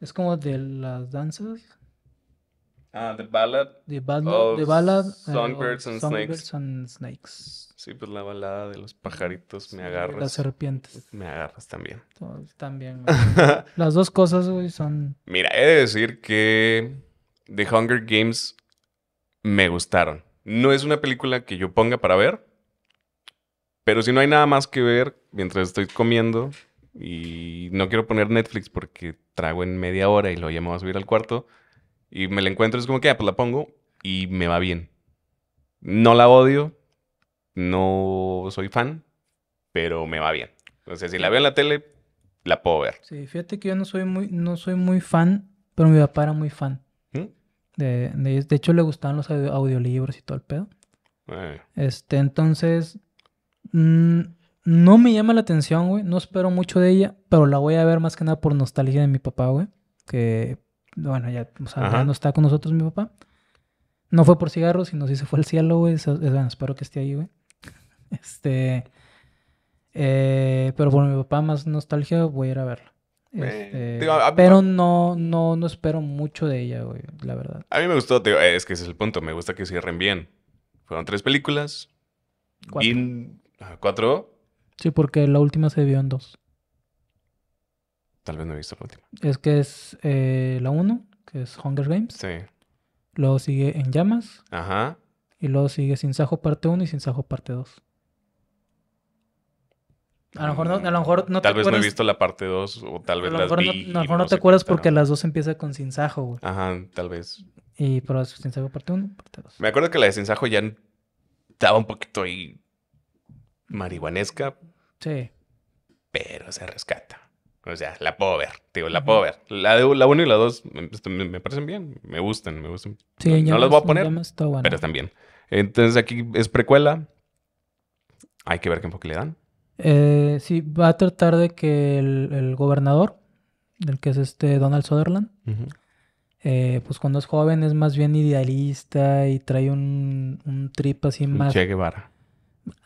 es como de las danzas. Ah, de Ballad. De ballad, oh, eh, Songbirds, and, snakes. Sí, pues la balada de los pajaritos, me agarras. Las serpientes. Me agarras también. También. las dos cosas, güey, son. Mira, he de decir que The Hunger Games me gustaron. No es una película que yo ponga para ver, pero si no hay nada más que ver mientras estoy comiendo, y no quiero poner Netflix porque trago en media hora y lo llamo a subir al cuarto y me la encuentro, es como que, ah, pues la pongo y me va bien. No la odio, no soy fan, pero me va bien. O sea, si la veo en la tele, la puedo ver. Sí, fíjate que yo no soy muy, no soy muy fan, pero mi papá era muy fan. ¿Mm? De, de, hecho, le gustaban los audiolibros y todo el pedo. Eh. Este, entonces, mm, no me llama la atención, güey. No espero mucho de ella, pero la voy a ver más que nada por nostalgia de mi papá, güey. Que, bueno, ya, o sea, ya no está con nosotros mi papá. No fue por cigarros, sino si se fue al cielo, güey. Es, bueno, espero que esté ahí, güey. Este. Eh, pero por mi papá, más nostalgia, voy a ir a verla. Este, pero no, no, no espero mucho de ella, güey, la verdad. A mí me gustó, es que ese es el punto. Me gusta que cierren bien. Fueron tres películas. Cuatro. cuatro Sí, porque la última se vio en dos. Tal vez no he visto la última. Es que es eh, la uno, que es Hunger Games. Sí. Luego sigue En Llamas. Ajá. Y luego sigue Sin Sajo parte 1 y Sin Sajo parte 2. A lo mejor no, te acuerdas. Tal vez no he visto la parte 2 o tal vez a lo mejor vi no, a lo mejor no, te acuerdas porque las dos empieza con Sajo, güey. Ajá, tal vez. Y pero Sajo parte 1, parte 2. Me acuerdo que la de Sin Sajo ya estaba un poquito ahí marihuanesca. Sí. Pero se rescata. O sea, la puedo ver, digo, la puedo ver. La, de, la uno y la dos este, me, parecen bien, me gustan, me gustan. no, las voy a poner, pero están bien. Entonces aquí es precuela. Hay que ver qué enfoque le dan. Eh, sí, va a tratar de que el, gobernador, del que es este Donald Sutherland, eh, pues cuando es joven es más bien idealista y trae un, un trip así más... Che Guevara.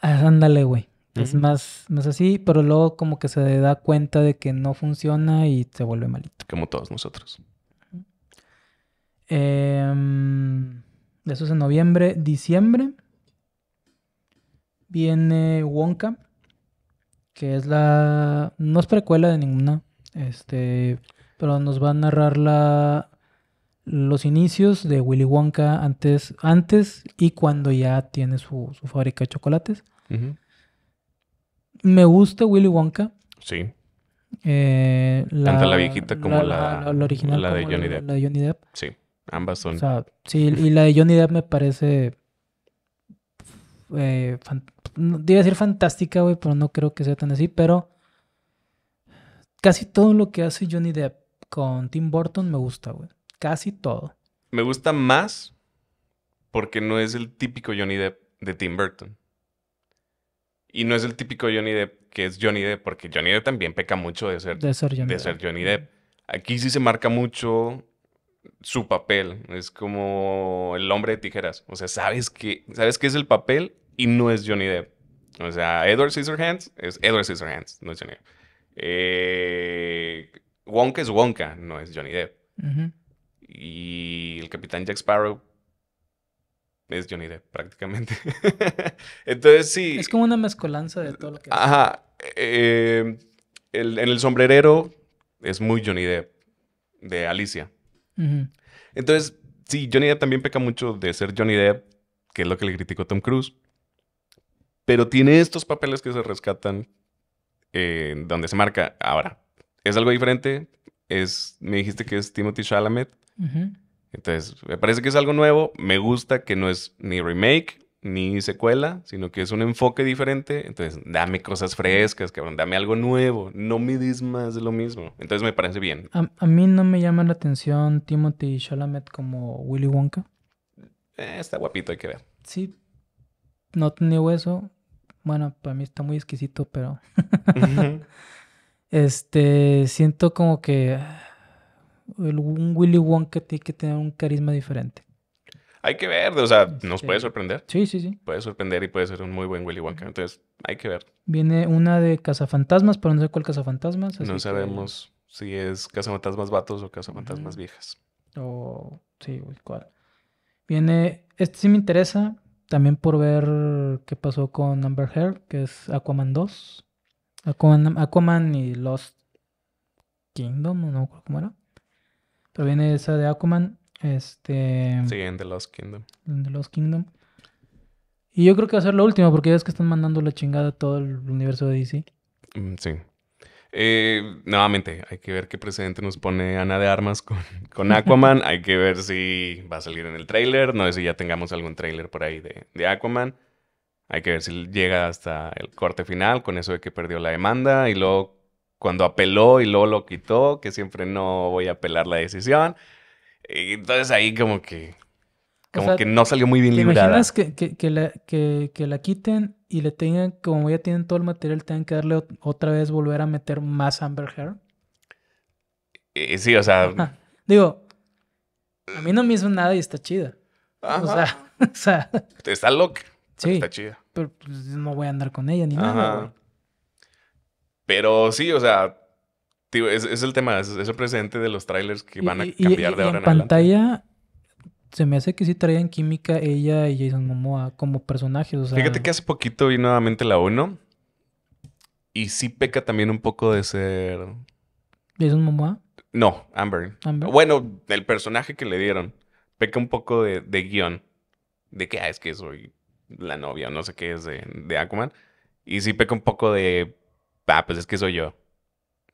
Ah, ándale, güey. Es más, más así, pero luego como que se da cuenta de que no funciona y se vuelve malito. Como todos nosotros. Em, eso es en noviembre. Diciembre viene Wonka, que es la... no es precuela de ninguna, este, pero nos va a narrar la los inicios de Willy Wonka antes, antes y cuando ya tiene su, fábrica de chocolates. Me gusta Willy Wonka. Sí. Eh, Tanto la viejita como la, original. La de Johnny Depp. Sí, ambas son. sí, y la de Johnny Depp me parece. Eh, decir fantástica, güey, pero no creo que sea tan así. Pero casi todo lo que hace Johnny Depp con Tim Burton me gusta, güey casi todo. Me gusta más porque no es el típico Johnny Depp de Tim Burton. Y no es el típico Johnny Depp que es Johnny Depp, porque Johnny Depp también peca mucho de ser, de Johnny, Depp. Aquí sí se marca mucho su papel. Es como el hombre de tijeras. O sea, sabes que, sabes que es el papel y no es Johnny Depp. O sea, Edward Scissorhands es Edward Scissorhands, no es Johnny Depp. Eh, Wonka es Wonka, no es Johnny Depp. Ajá. Y el capitán Jack Sparrow es Johnny Depp, prácticamente. Entonces, sí. Es como una mezcolanza de todo lo que. Ajá. Eh, en el sombrerero es muy Johnny Depp, de Alicia. Entonces, sí, Johnny Depp también peca mucho de ser Johnny Depp, que es lo que le criticó Tom Cruise. Pero tiene estos papeles que se rescatan eh, donde se marca. Ahora, es algo diferente. Es, me dijiste que es Timothy Chalamet. Entonces, me parece que es algo nuevo. Me gusta que no es ni remake ni secuela, sino que es un enfoque diferente. Entonces, dame cosas frescas, cabrón, dame algo nuevo. No me dis más de lo mismo. Entonces, me parece bien. A, mí no me llama la atención Timothy Chalamet como Willy Wonka. Eh, está guapito, hay que ver. Sí, no tengo hueso. Bueno, para mí está muy exquisito, pero. Este, siento como que un Willy Wonka tiene que tener un carisma diferente. Hay que ver, o sea, nos puede sorprender. Sí, sí, sí. Puede sorprender y puede ser un muy buen Willy Wonka. Entonces, hay que ver. Viene una de Cazafantasmas, pero no sé cuál Cazafantasmas. no sabemos si es Cazafantasmas vatos o Cazafantasmas viejas. O, sí, cuál. Viene, este sí me interesa, también por ver qué pasó con Amber Heard, que es Aquaman 2. Aquaman, y Lost Kingdom, no creo cómo era. También viene esa de Aquaman. Este. Sí, en The Lost Kingdom. En The Lost Kingdom. Y yo creo que va a ser lo último, porque ya es que están mandando la chingada a todo el universo de DC. Mm, sí. Eh, nuevamente, hay que ver qué precedente nos pone Ana de Armas con, con Aquaman. hay que ver si va a salir en el tráiler. No sé si ya tengamos algún tráiler por ahí de, de, Aquaman. Hay que ver si llega hasta el corte final con eso de que perdió la demanda y luego cuando apeló y luego lo quitó, que siempre no voy a apelar la decisión. entonces ahí como que... Como que no salió muy bien ¿te imaginas que, que, la, quiten y le tengan, como ya tienen todo el material, tengan que darle otra vez, volver a meter más Amber Heard? Eh, sí, o sea... Digo, a mí no me hizo nada y está chida. O sea, Está loca. Sí. Está chida. Pero pues, no voy a andar con ella ni nada, güey. Pero sí, o sea, es, el tema, es, el presente de los trailers que van a cambiar de ahora en, en pantalla, se me hace que sí traían química ella y Jason Momoa como personajes. Fíjate que hace poquito vi nuevamente la 1 y sí peca también un poco de ser. ¿Jason Momoa? No, Amber. Bueno, el personaje que le dieron peca un poco de, guión. De que ah, es que soy la novia, no sé qué es de, de Aquaman. Y sí peca un poco de ah, pues es que soy yo.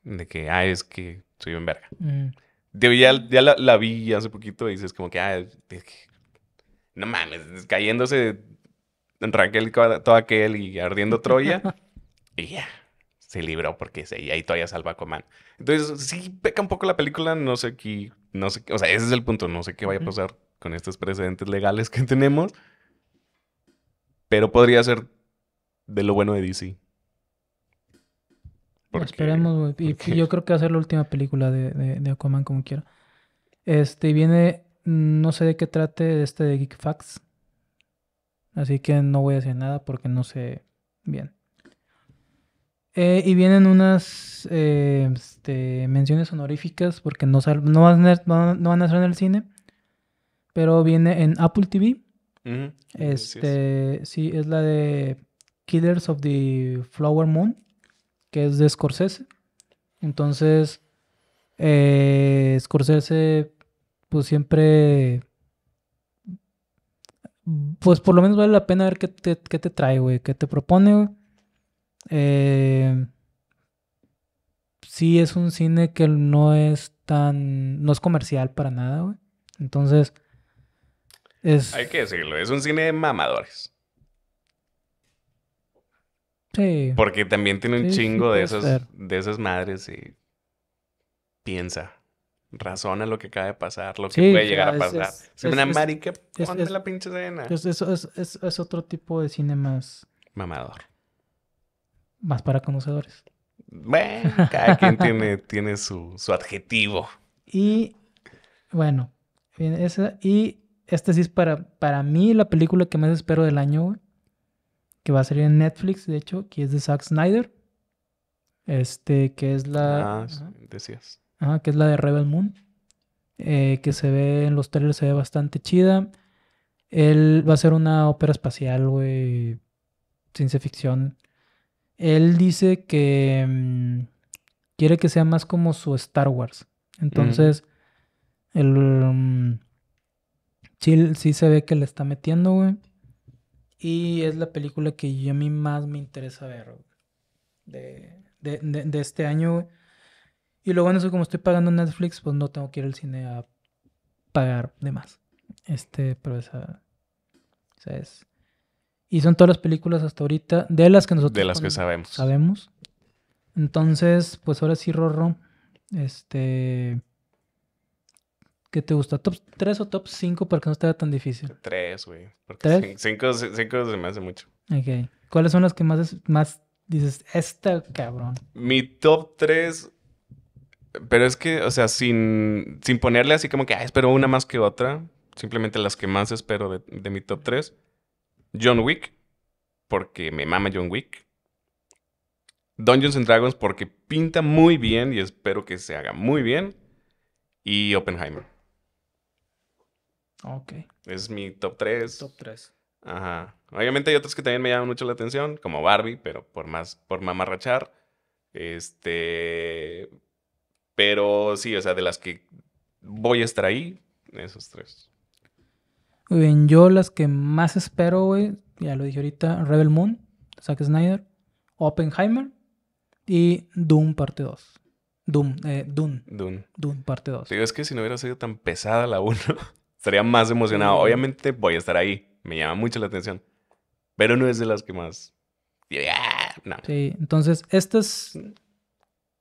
De que, ah, es que soy un verga. Mm. De ya, la, vi hace poquito y dices como que, ah, no mames, cayéndose en Raquel todo aquel y ardiendo Troya. y ya, se libró porque se, y ahí todavía salva a Coman. Entonces, sí peca un poco la película, no sé qué, no sé, o sea, ese es el punto, no sé qué vaya a pasar con estos precedentes legales que tenemos, pero podría ser de lo bueno de DC. Esperemos, Y yo creo que va a ser la última película de, de, Aquaman, como quiera. Este, viene, mm, no sé de qué trate este de Geek Facts. Así que no voy a hacer nada porque no sé bien. Eh, y vienen unas eh, este, menciones honoríficas porque no, no, van a, no van a estar en el cine. Pero viene en Apple TV. Este, sí, es la de Killers of the Flower Moon que es de Scorsese. Entonces, eh, Scorsese, pues siempre, pues por lo menos vale la pena ver qué te, qué te trae, güey, qué te propone, güey. Eh, sí es un cine que no es tan, no es comercial para nada, güey. Entonces, es... Hay que decirlo, es un cine de mamadores. Porque también tiene un chingo de, esas, de esas madres y piensa, razona lo que acaba de pasar, lo que puede llegar a pasar. Es, una marica, ponte la pinche cena. Es, otro tipo de cine más... Mamador. Más para conocedores. Bueno, cada quien tiene, tiene su, su adjetivo. Y bueno, y esta sí es para, para mí la película que más espero del año, va a salir en Netflix, de hecho, que es de Zack Snyder. Este, que es la. Ah, decías. que es la de Rebel Moon. Eh, que se ve en los trailers, se ve bastante chida. Él va a ser una ópera espacial, güey. Ciencia ficción. Él dice que mm, quiere que sea más como su Star Wars. Entonces, el. Chill mm, sí se ve que le está metiendo, güey. Y es la película que a mí más me interesa ver de, de, de, este año. Y lo bueno es que como estoy pagando Netflix, pues no tengo que ir al cine a pagar de más. Este, pero esa, esa es. Y son todas las películas hasta ahorita, de las que nosotros... De las que sabemos. Sabemos. Entonces, pues ahora sí, Rorro, este, ¿Qué te gusta? ¿Top 3 o top 5 para que no esté tan difícil? 3, güey. Porque 5 se me hace mucho. Ok. ¿Cuáles son las que más, más dices, esta cabrón? Mi top 3. Pero es que, o sea, sin, ponerle así como que, espero una más que otra. Simplemente las que más espero de, mi top 3. John Wick, porque me mama John Wick. Dungeons and Dragons, porque pinta muy bien y espero que se haga muy bien. Y Oppenheimer. Ok. Es mi top 3. Top 3. Ajá. Obviamente hay otras que también me llaman mucho la atención, como Barbie, pero por más, por mamarrachar. Este. Pero sí, o sea, de las que voy a estar ahí, esos tres. Muy bien, yo las que más espero, güey, ya lo dije ahorita, Rebel Moon, Zack Snyder, Oppenheimer y Doom parte 2. Doom, eh, Doom. Dune. parte 2. Eh, digo, es que si no hubiera sido tan pesada la 1. Estaría más emocionado. Mm. Obviamente voy a estar ahí. Me llama mucho la atención. Pero no es de las que más. Ah, sí, entonces estas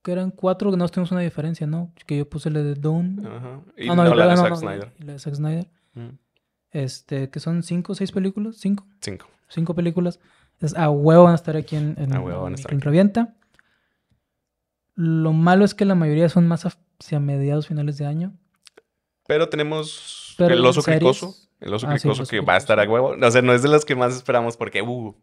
que eran cuatro que no tenemos una diferencia, ¿no? Que yo puse la de Dune. Ajá. Y ah, no, la, de Zack Snyder. la de Zack Snyder. Mm. Este, que son cinco, seis películas, cinco. Cinco. Cinco películas. Es a huevo van a estar aquí en, en, Revienta. Lo malo es que la mayoría son más hacia mediados finales de año. Pero tenemos el oso ah, cricoso. El oso que va a estar a huevo. O sea, no es de las que más esperamos porque, uh,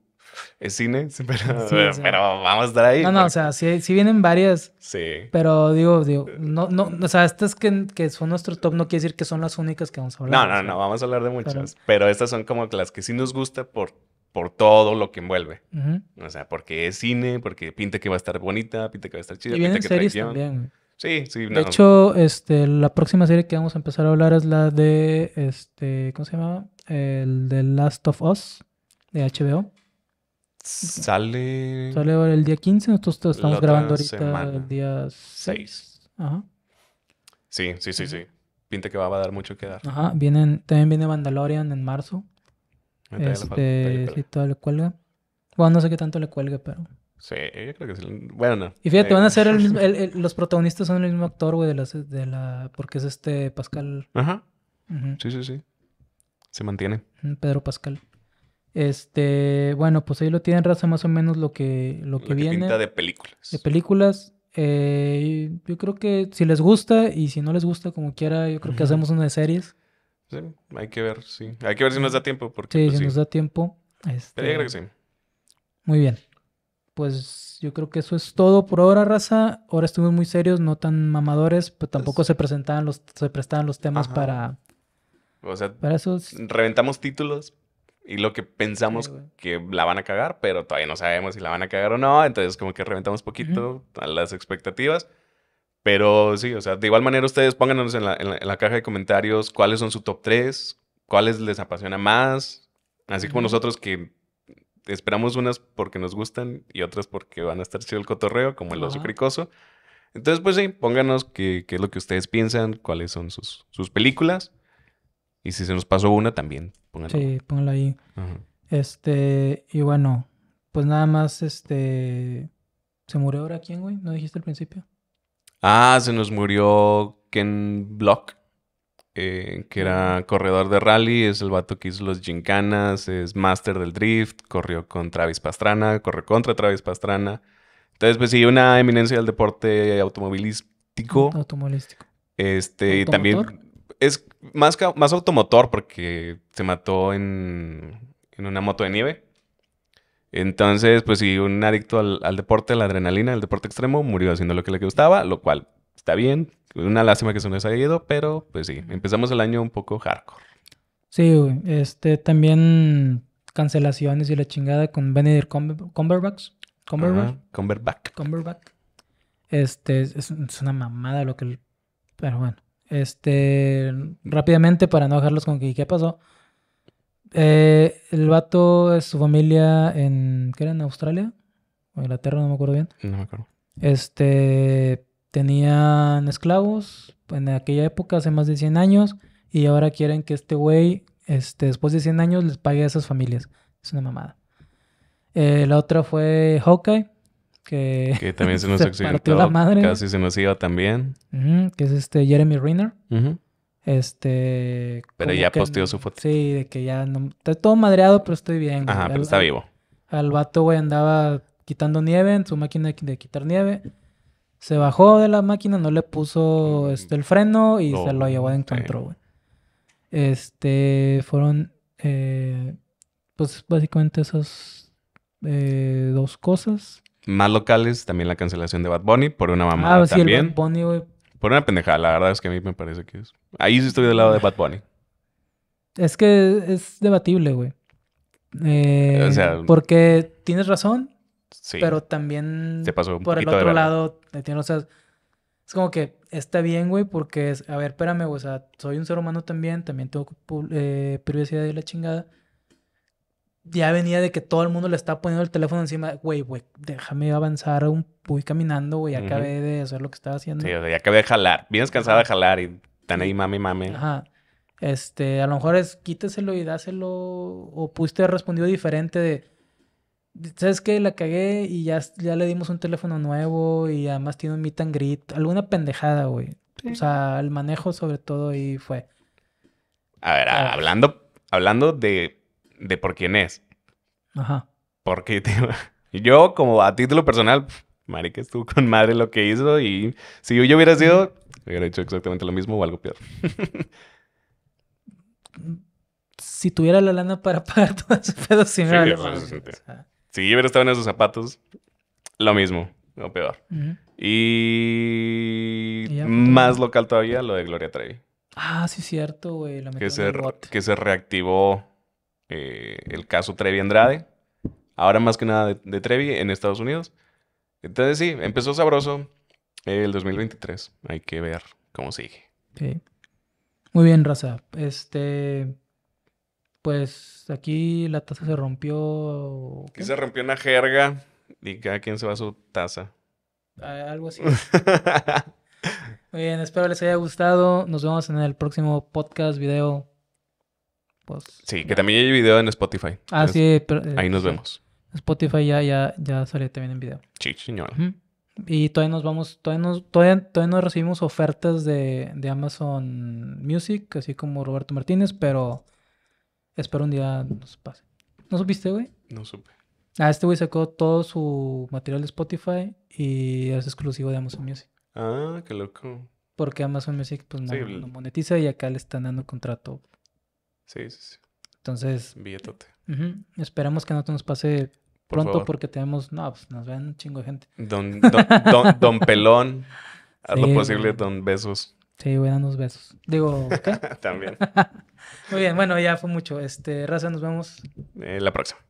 es cine, pero, vamos a estar ahí. No, no, o sea, sí, vienen varias. Sí. Pero digo, digo, no, no, o sea, estas que, que son nuestro top no quiere decir que son las únicas que vamos a hablar. No, no, no, vamos a hablar de muchas. Pero... estas son como las que sí nos gusta por, por todo lo que envuelve. O sea, porque es cine, porque pinta que va a estar bonita, pinta que va a estar chida, y pinta que Sí, sí. No. De hecho, este, la próxima serie que vamos a empezar a hablar es la de, este, ¿cómo se llamaba? El de Last of Us, de HBO. Sale... Sale el día 15, nosotros estamos grabando ahorita el día 6. Ajá. Sí, sí, sí, sí. Pinta que va a dar mucho que dar. Ajá, vienen, también viene Mandalorian en marzo. Este, sí, todo le cuelga. Bueno, no sé qué tanto le cuelgue, pero... Sí, yo creo que sí. Bueno, no. Y fíjate, eh, van a ser el mismo, los protagonistas son el mismo actor, güey, de la, de la, porque es este Pascal. Ajá. Sí, sí, sí. Se mantiene. Pedro Pascal. Este, bueno, pues ahí lo tienen raza más o menos lo que, lo que, viene. Pinta de películas. De películas. Eh, yo creo que si les gusta y si no les gusta, como quiera, yo creo que hacemos una de series. Sí, hay que ver, sí. Hay que ver si nos da tiempo. Porque, sí, pues si nos da tiempo. Este... yo creo este, que sí. Muy bien pues yo creo que eso es todo por ahora, raza. Ahora estuvimos muy serios, no tan mamadores, pero tampoco pues se presentaban los, se prestaban los temas para. O sea, para reventamos títulos y lo que pensamos que la van a cagar, pero todavía no sabemos si la van a cagar o no. Entonces, como que reventamos poquito a las expectativas. Pero sí, o sea, de igual manera, ustedes pónganos en la, en la, caja de comentarios cuáles son su top 3, cuáles les apasiona más. Así como nosotros que esperamos unas porque nos gustan y otras porque van a estar chido el cotorreo, como el oso cricoso. Entonces, pues sí, pónganos qué, es lo que ustedes piensan, cuáles son sus, películas. Y si se nos pasó una, también Sí, pónganla ahí. Este, y bueno, pues nada más, este. ¿Se murió ahora quién, güey? ¿No dijiste al principio? Ah, se nos murió Ken Block. Eh, que era corredor de rally, es el vato que hizo los gincanas, es master del drift, corrió con Travis Pastrana, corrió contra Travis Pastrana. Entonces, pues sí, una eminencia del deporte automovilístico. Automovilístico. Este, también es más, más automotor porque se mató en, una moto de nieve. Entonces, pues sí, un adicto al, al deporte, a la adrenalina, el deporte extremo, murió haciendo lo que le gustaba, lo cual está bien, una lástima que se nos haya ido, pero pues sí, empezamos el año un poco hardcore. Sí, güey. Este, también cancelaciones y la chingada con Benedict Cumberbatch. Cumberbatch. Este, es, una mamada lo que... Pero bueno. Este, rápidamente para no dejarlos con que qué pasó. Eh, el vato, es su familia en... ¿Qué era? ¿En Australia? ¿O Inglaterra? No me acuerdo bien. No me acuerdo. Este, tenían esclavos en aquella época, hace más de 100 años, y ahora quieren que este güey, este, después de 100 años, les pague a esas familias. Es una mamada. Eh, la otra fue Hawkeye, que, también se nos accidentó, casi se nos iba también. que es este Jeremy Renner. Este. Pero ya posteó su foto. Sí, de que ya. No, está todo madreado, pero estoy bien. Ajá, pero está vivo. Al, vato, güey, andaba quitando nieve en su máquina de quitar nieve. Se bajó de la máquina, no le puso mm. este, el freno y se lo oh, llevó de encuentro, güey. Este, fueron, eh, pues básicamente esas eh, dos cosas. Más locales, también la cancelación de Bad Bunny por una mamada ah, sí, Bad Bunny, güey. Por una pendejada, la verdad es que a mí me parece que es. Ahí sí estoy del lado de Bad Bunny. Es que es debatible, güey. Eh, o sea, porque tienes razón, pero también Se pasó un por el otro lado, o sea, es como que está bien, güey, porque es, a ver, espérame, güey, o sea, soy un ser humano también, también tengo eh, privacidad y la chingada. Ya venía de que todo el mundo le está poniendo el teléfono encima, güey, güey, déjame avanzar, un, voy caminando, güey, acabé de hacer lo que estaba haciendo. Sí, o sea, ya acabé de jalar, Bien cansada de jalar y Tan ahí mami, mami. Ajá. Este, a lo mejor es quíteselo y dáselo, o pudiste haber respondido diferente de ¿sabes qué? La cagué y ya, ya le dimos un teléfono nuevo y además tiene un meet and greet. Alguna pendejada, güey. O sea, el manejo sobre todo y fue. A ver, hablando, hablando de, por quién es. Ajá. Porque yo, como a título personal, marica, estuvo con madre lo que hizo y si yo, hubiera sido, hubiera hecho exactamente lo mismo o algo peor. si tuviera la lana para pagar todo ese pedo, sí, sí si yo hubiera estado en esos zapatos, lo mismo, no peor. Y, pues, más local todavía, lo de Gloria Trevi. Ah, sí, cierto, güey. Que, se que se reactivó eh, el caso Trevi Andrade. Ahora más que nada de, Trevi en Estados Unidos. Entonces sí, empezó sabroso el 2023. Hay que ver cómo sigue. Sí. Muy bien, Raza. Este, pues aquí la taza se rompió. Aquí se rompió una jerga y cada quien se va a su taza. Ah, algo así. Muy bien, espero les haya gustado. Nos vemos en el próximo podcast, video. Pues, sí, que también hay video en Spotify. Ah, sí, eh, ahí nos vemos. Spotify ya, ya, ya salió también en video. Sí, señor. Y todavía nos vamos, todavía nos, todavía, todavía nos recibimos ofertas de, de Amazon Music, así como Roberto Martínez, pero Espero un día nos pase. ¿No supiste, güey? No supe. Ah, este güey sacó todo su material de Spotify y es exclusivo de Amazon Music. Ah, qué loco. Porque Amazon Music, pues no, monetiza y acá le están dando contrato. Sí, sí, sí. Entonces. Billetote. Esperamos que no te nos pase pronto porque tenemos. No, pues nos vean un chingo de gente. Don, don, don, Pelón. Haz lo posible, don Besos. Sí, dar unos besos. Digo, ¿qué? También. Muy bien, bueno, ya fue mucho. Este, nos vemos. En eh, la próxima.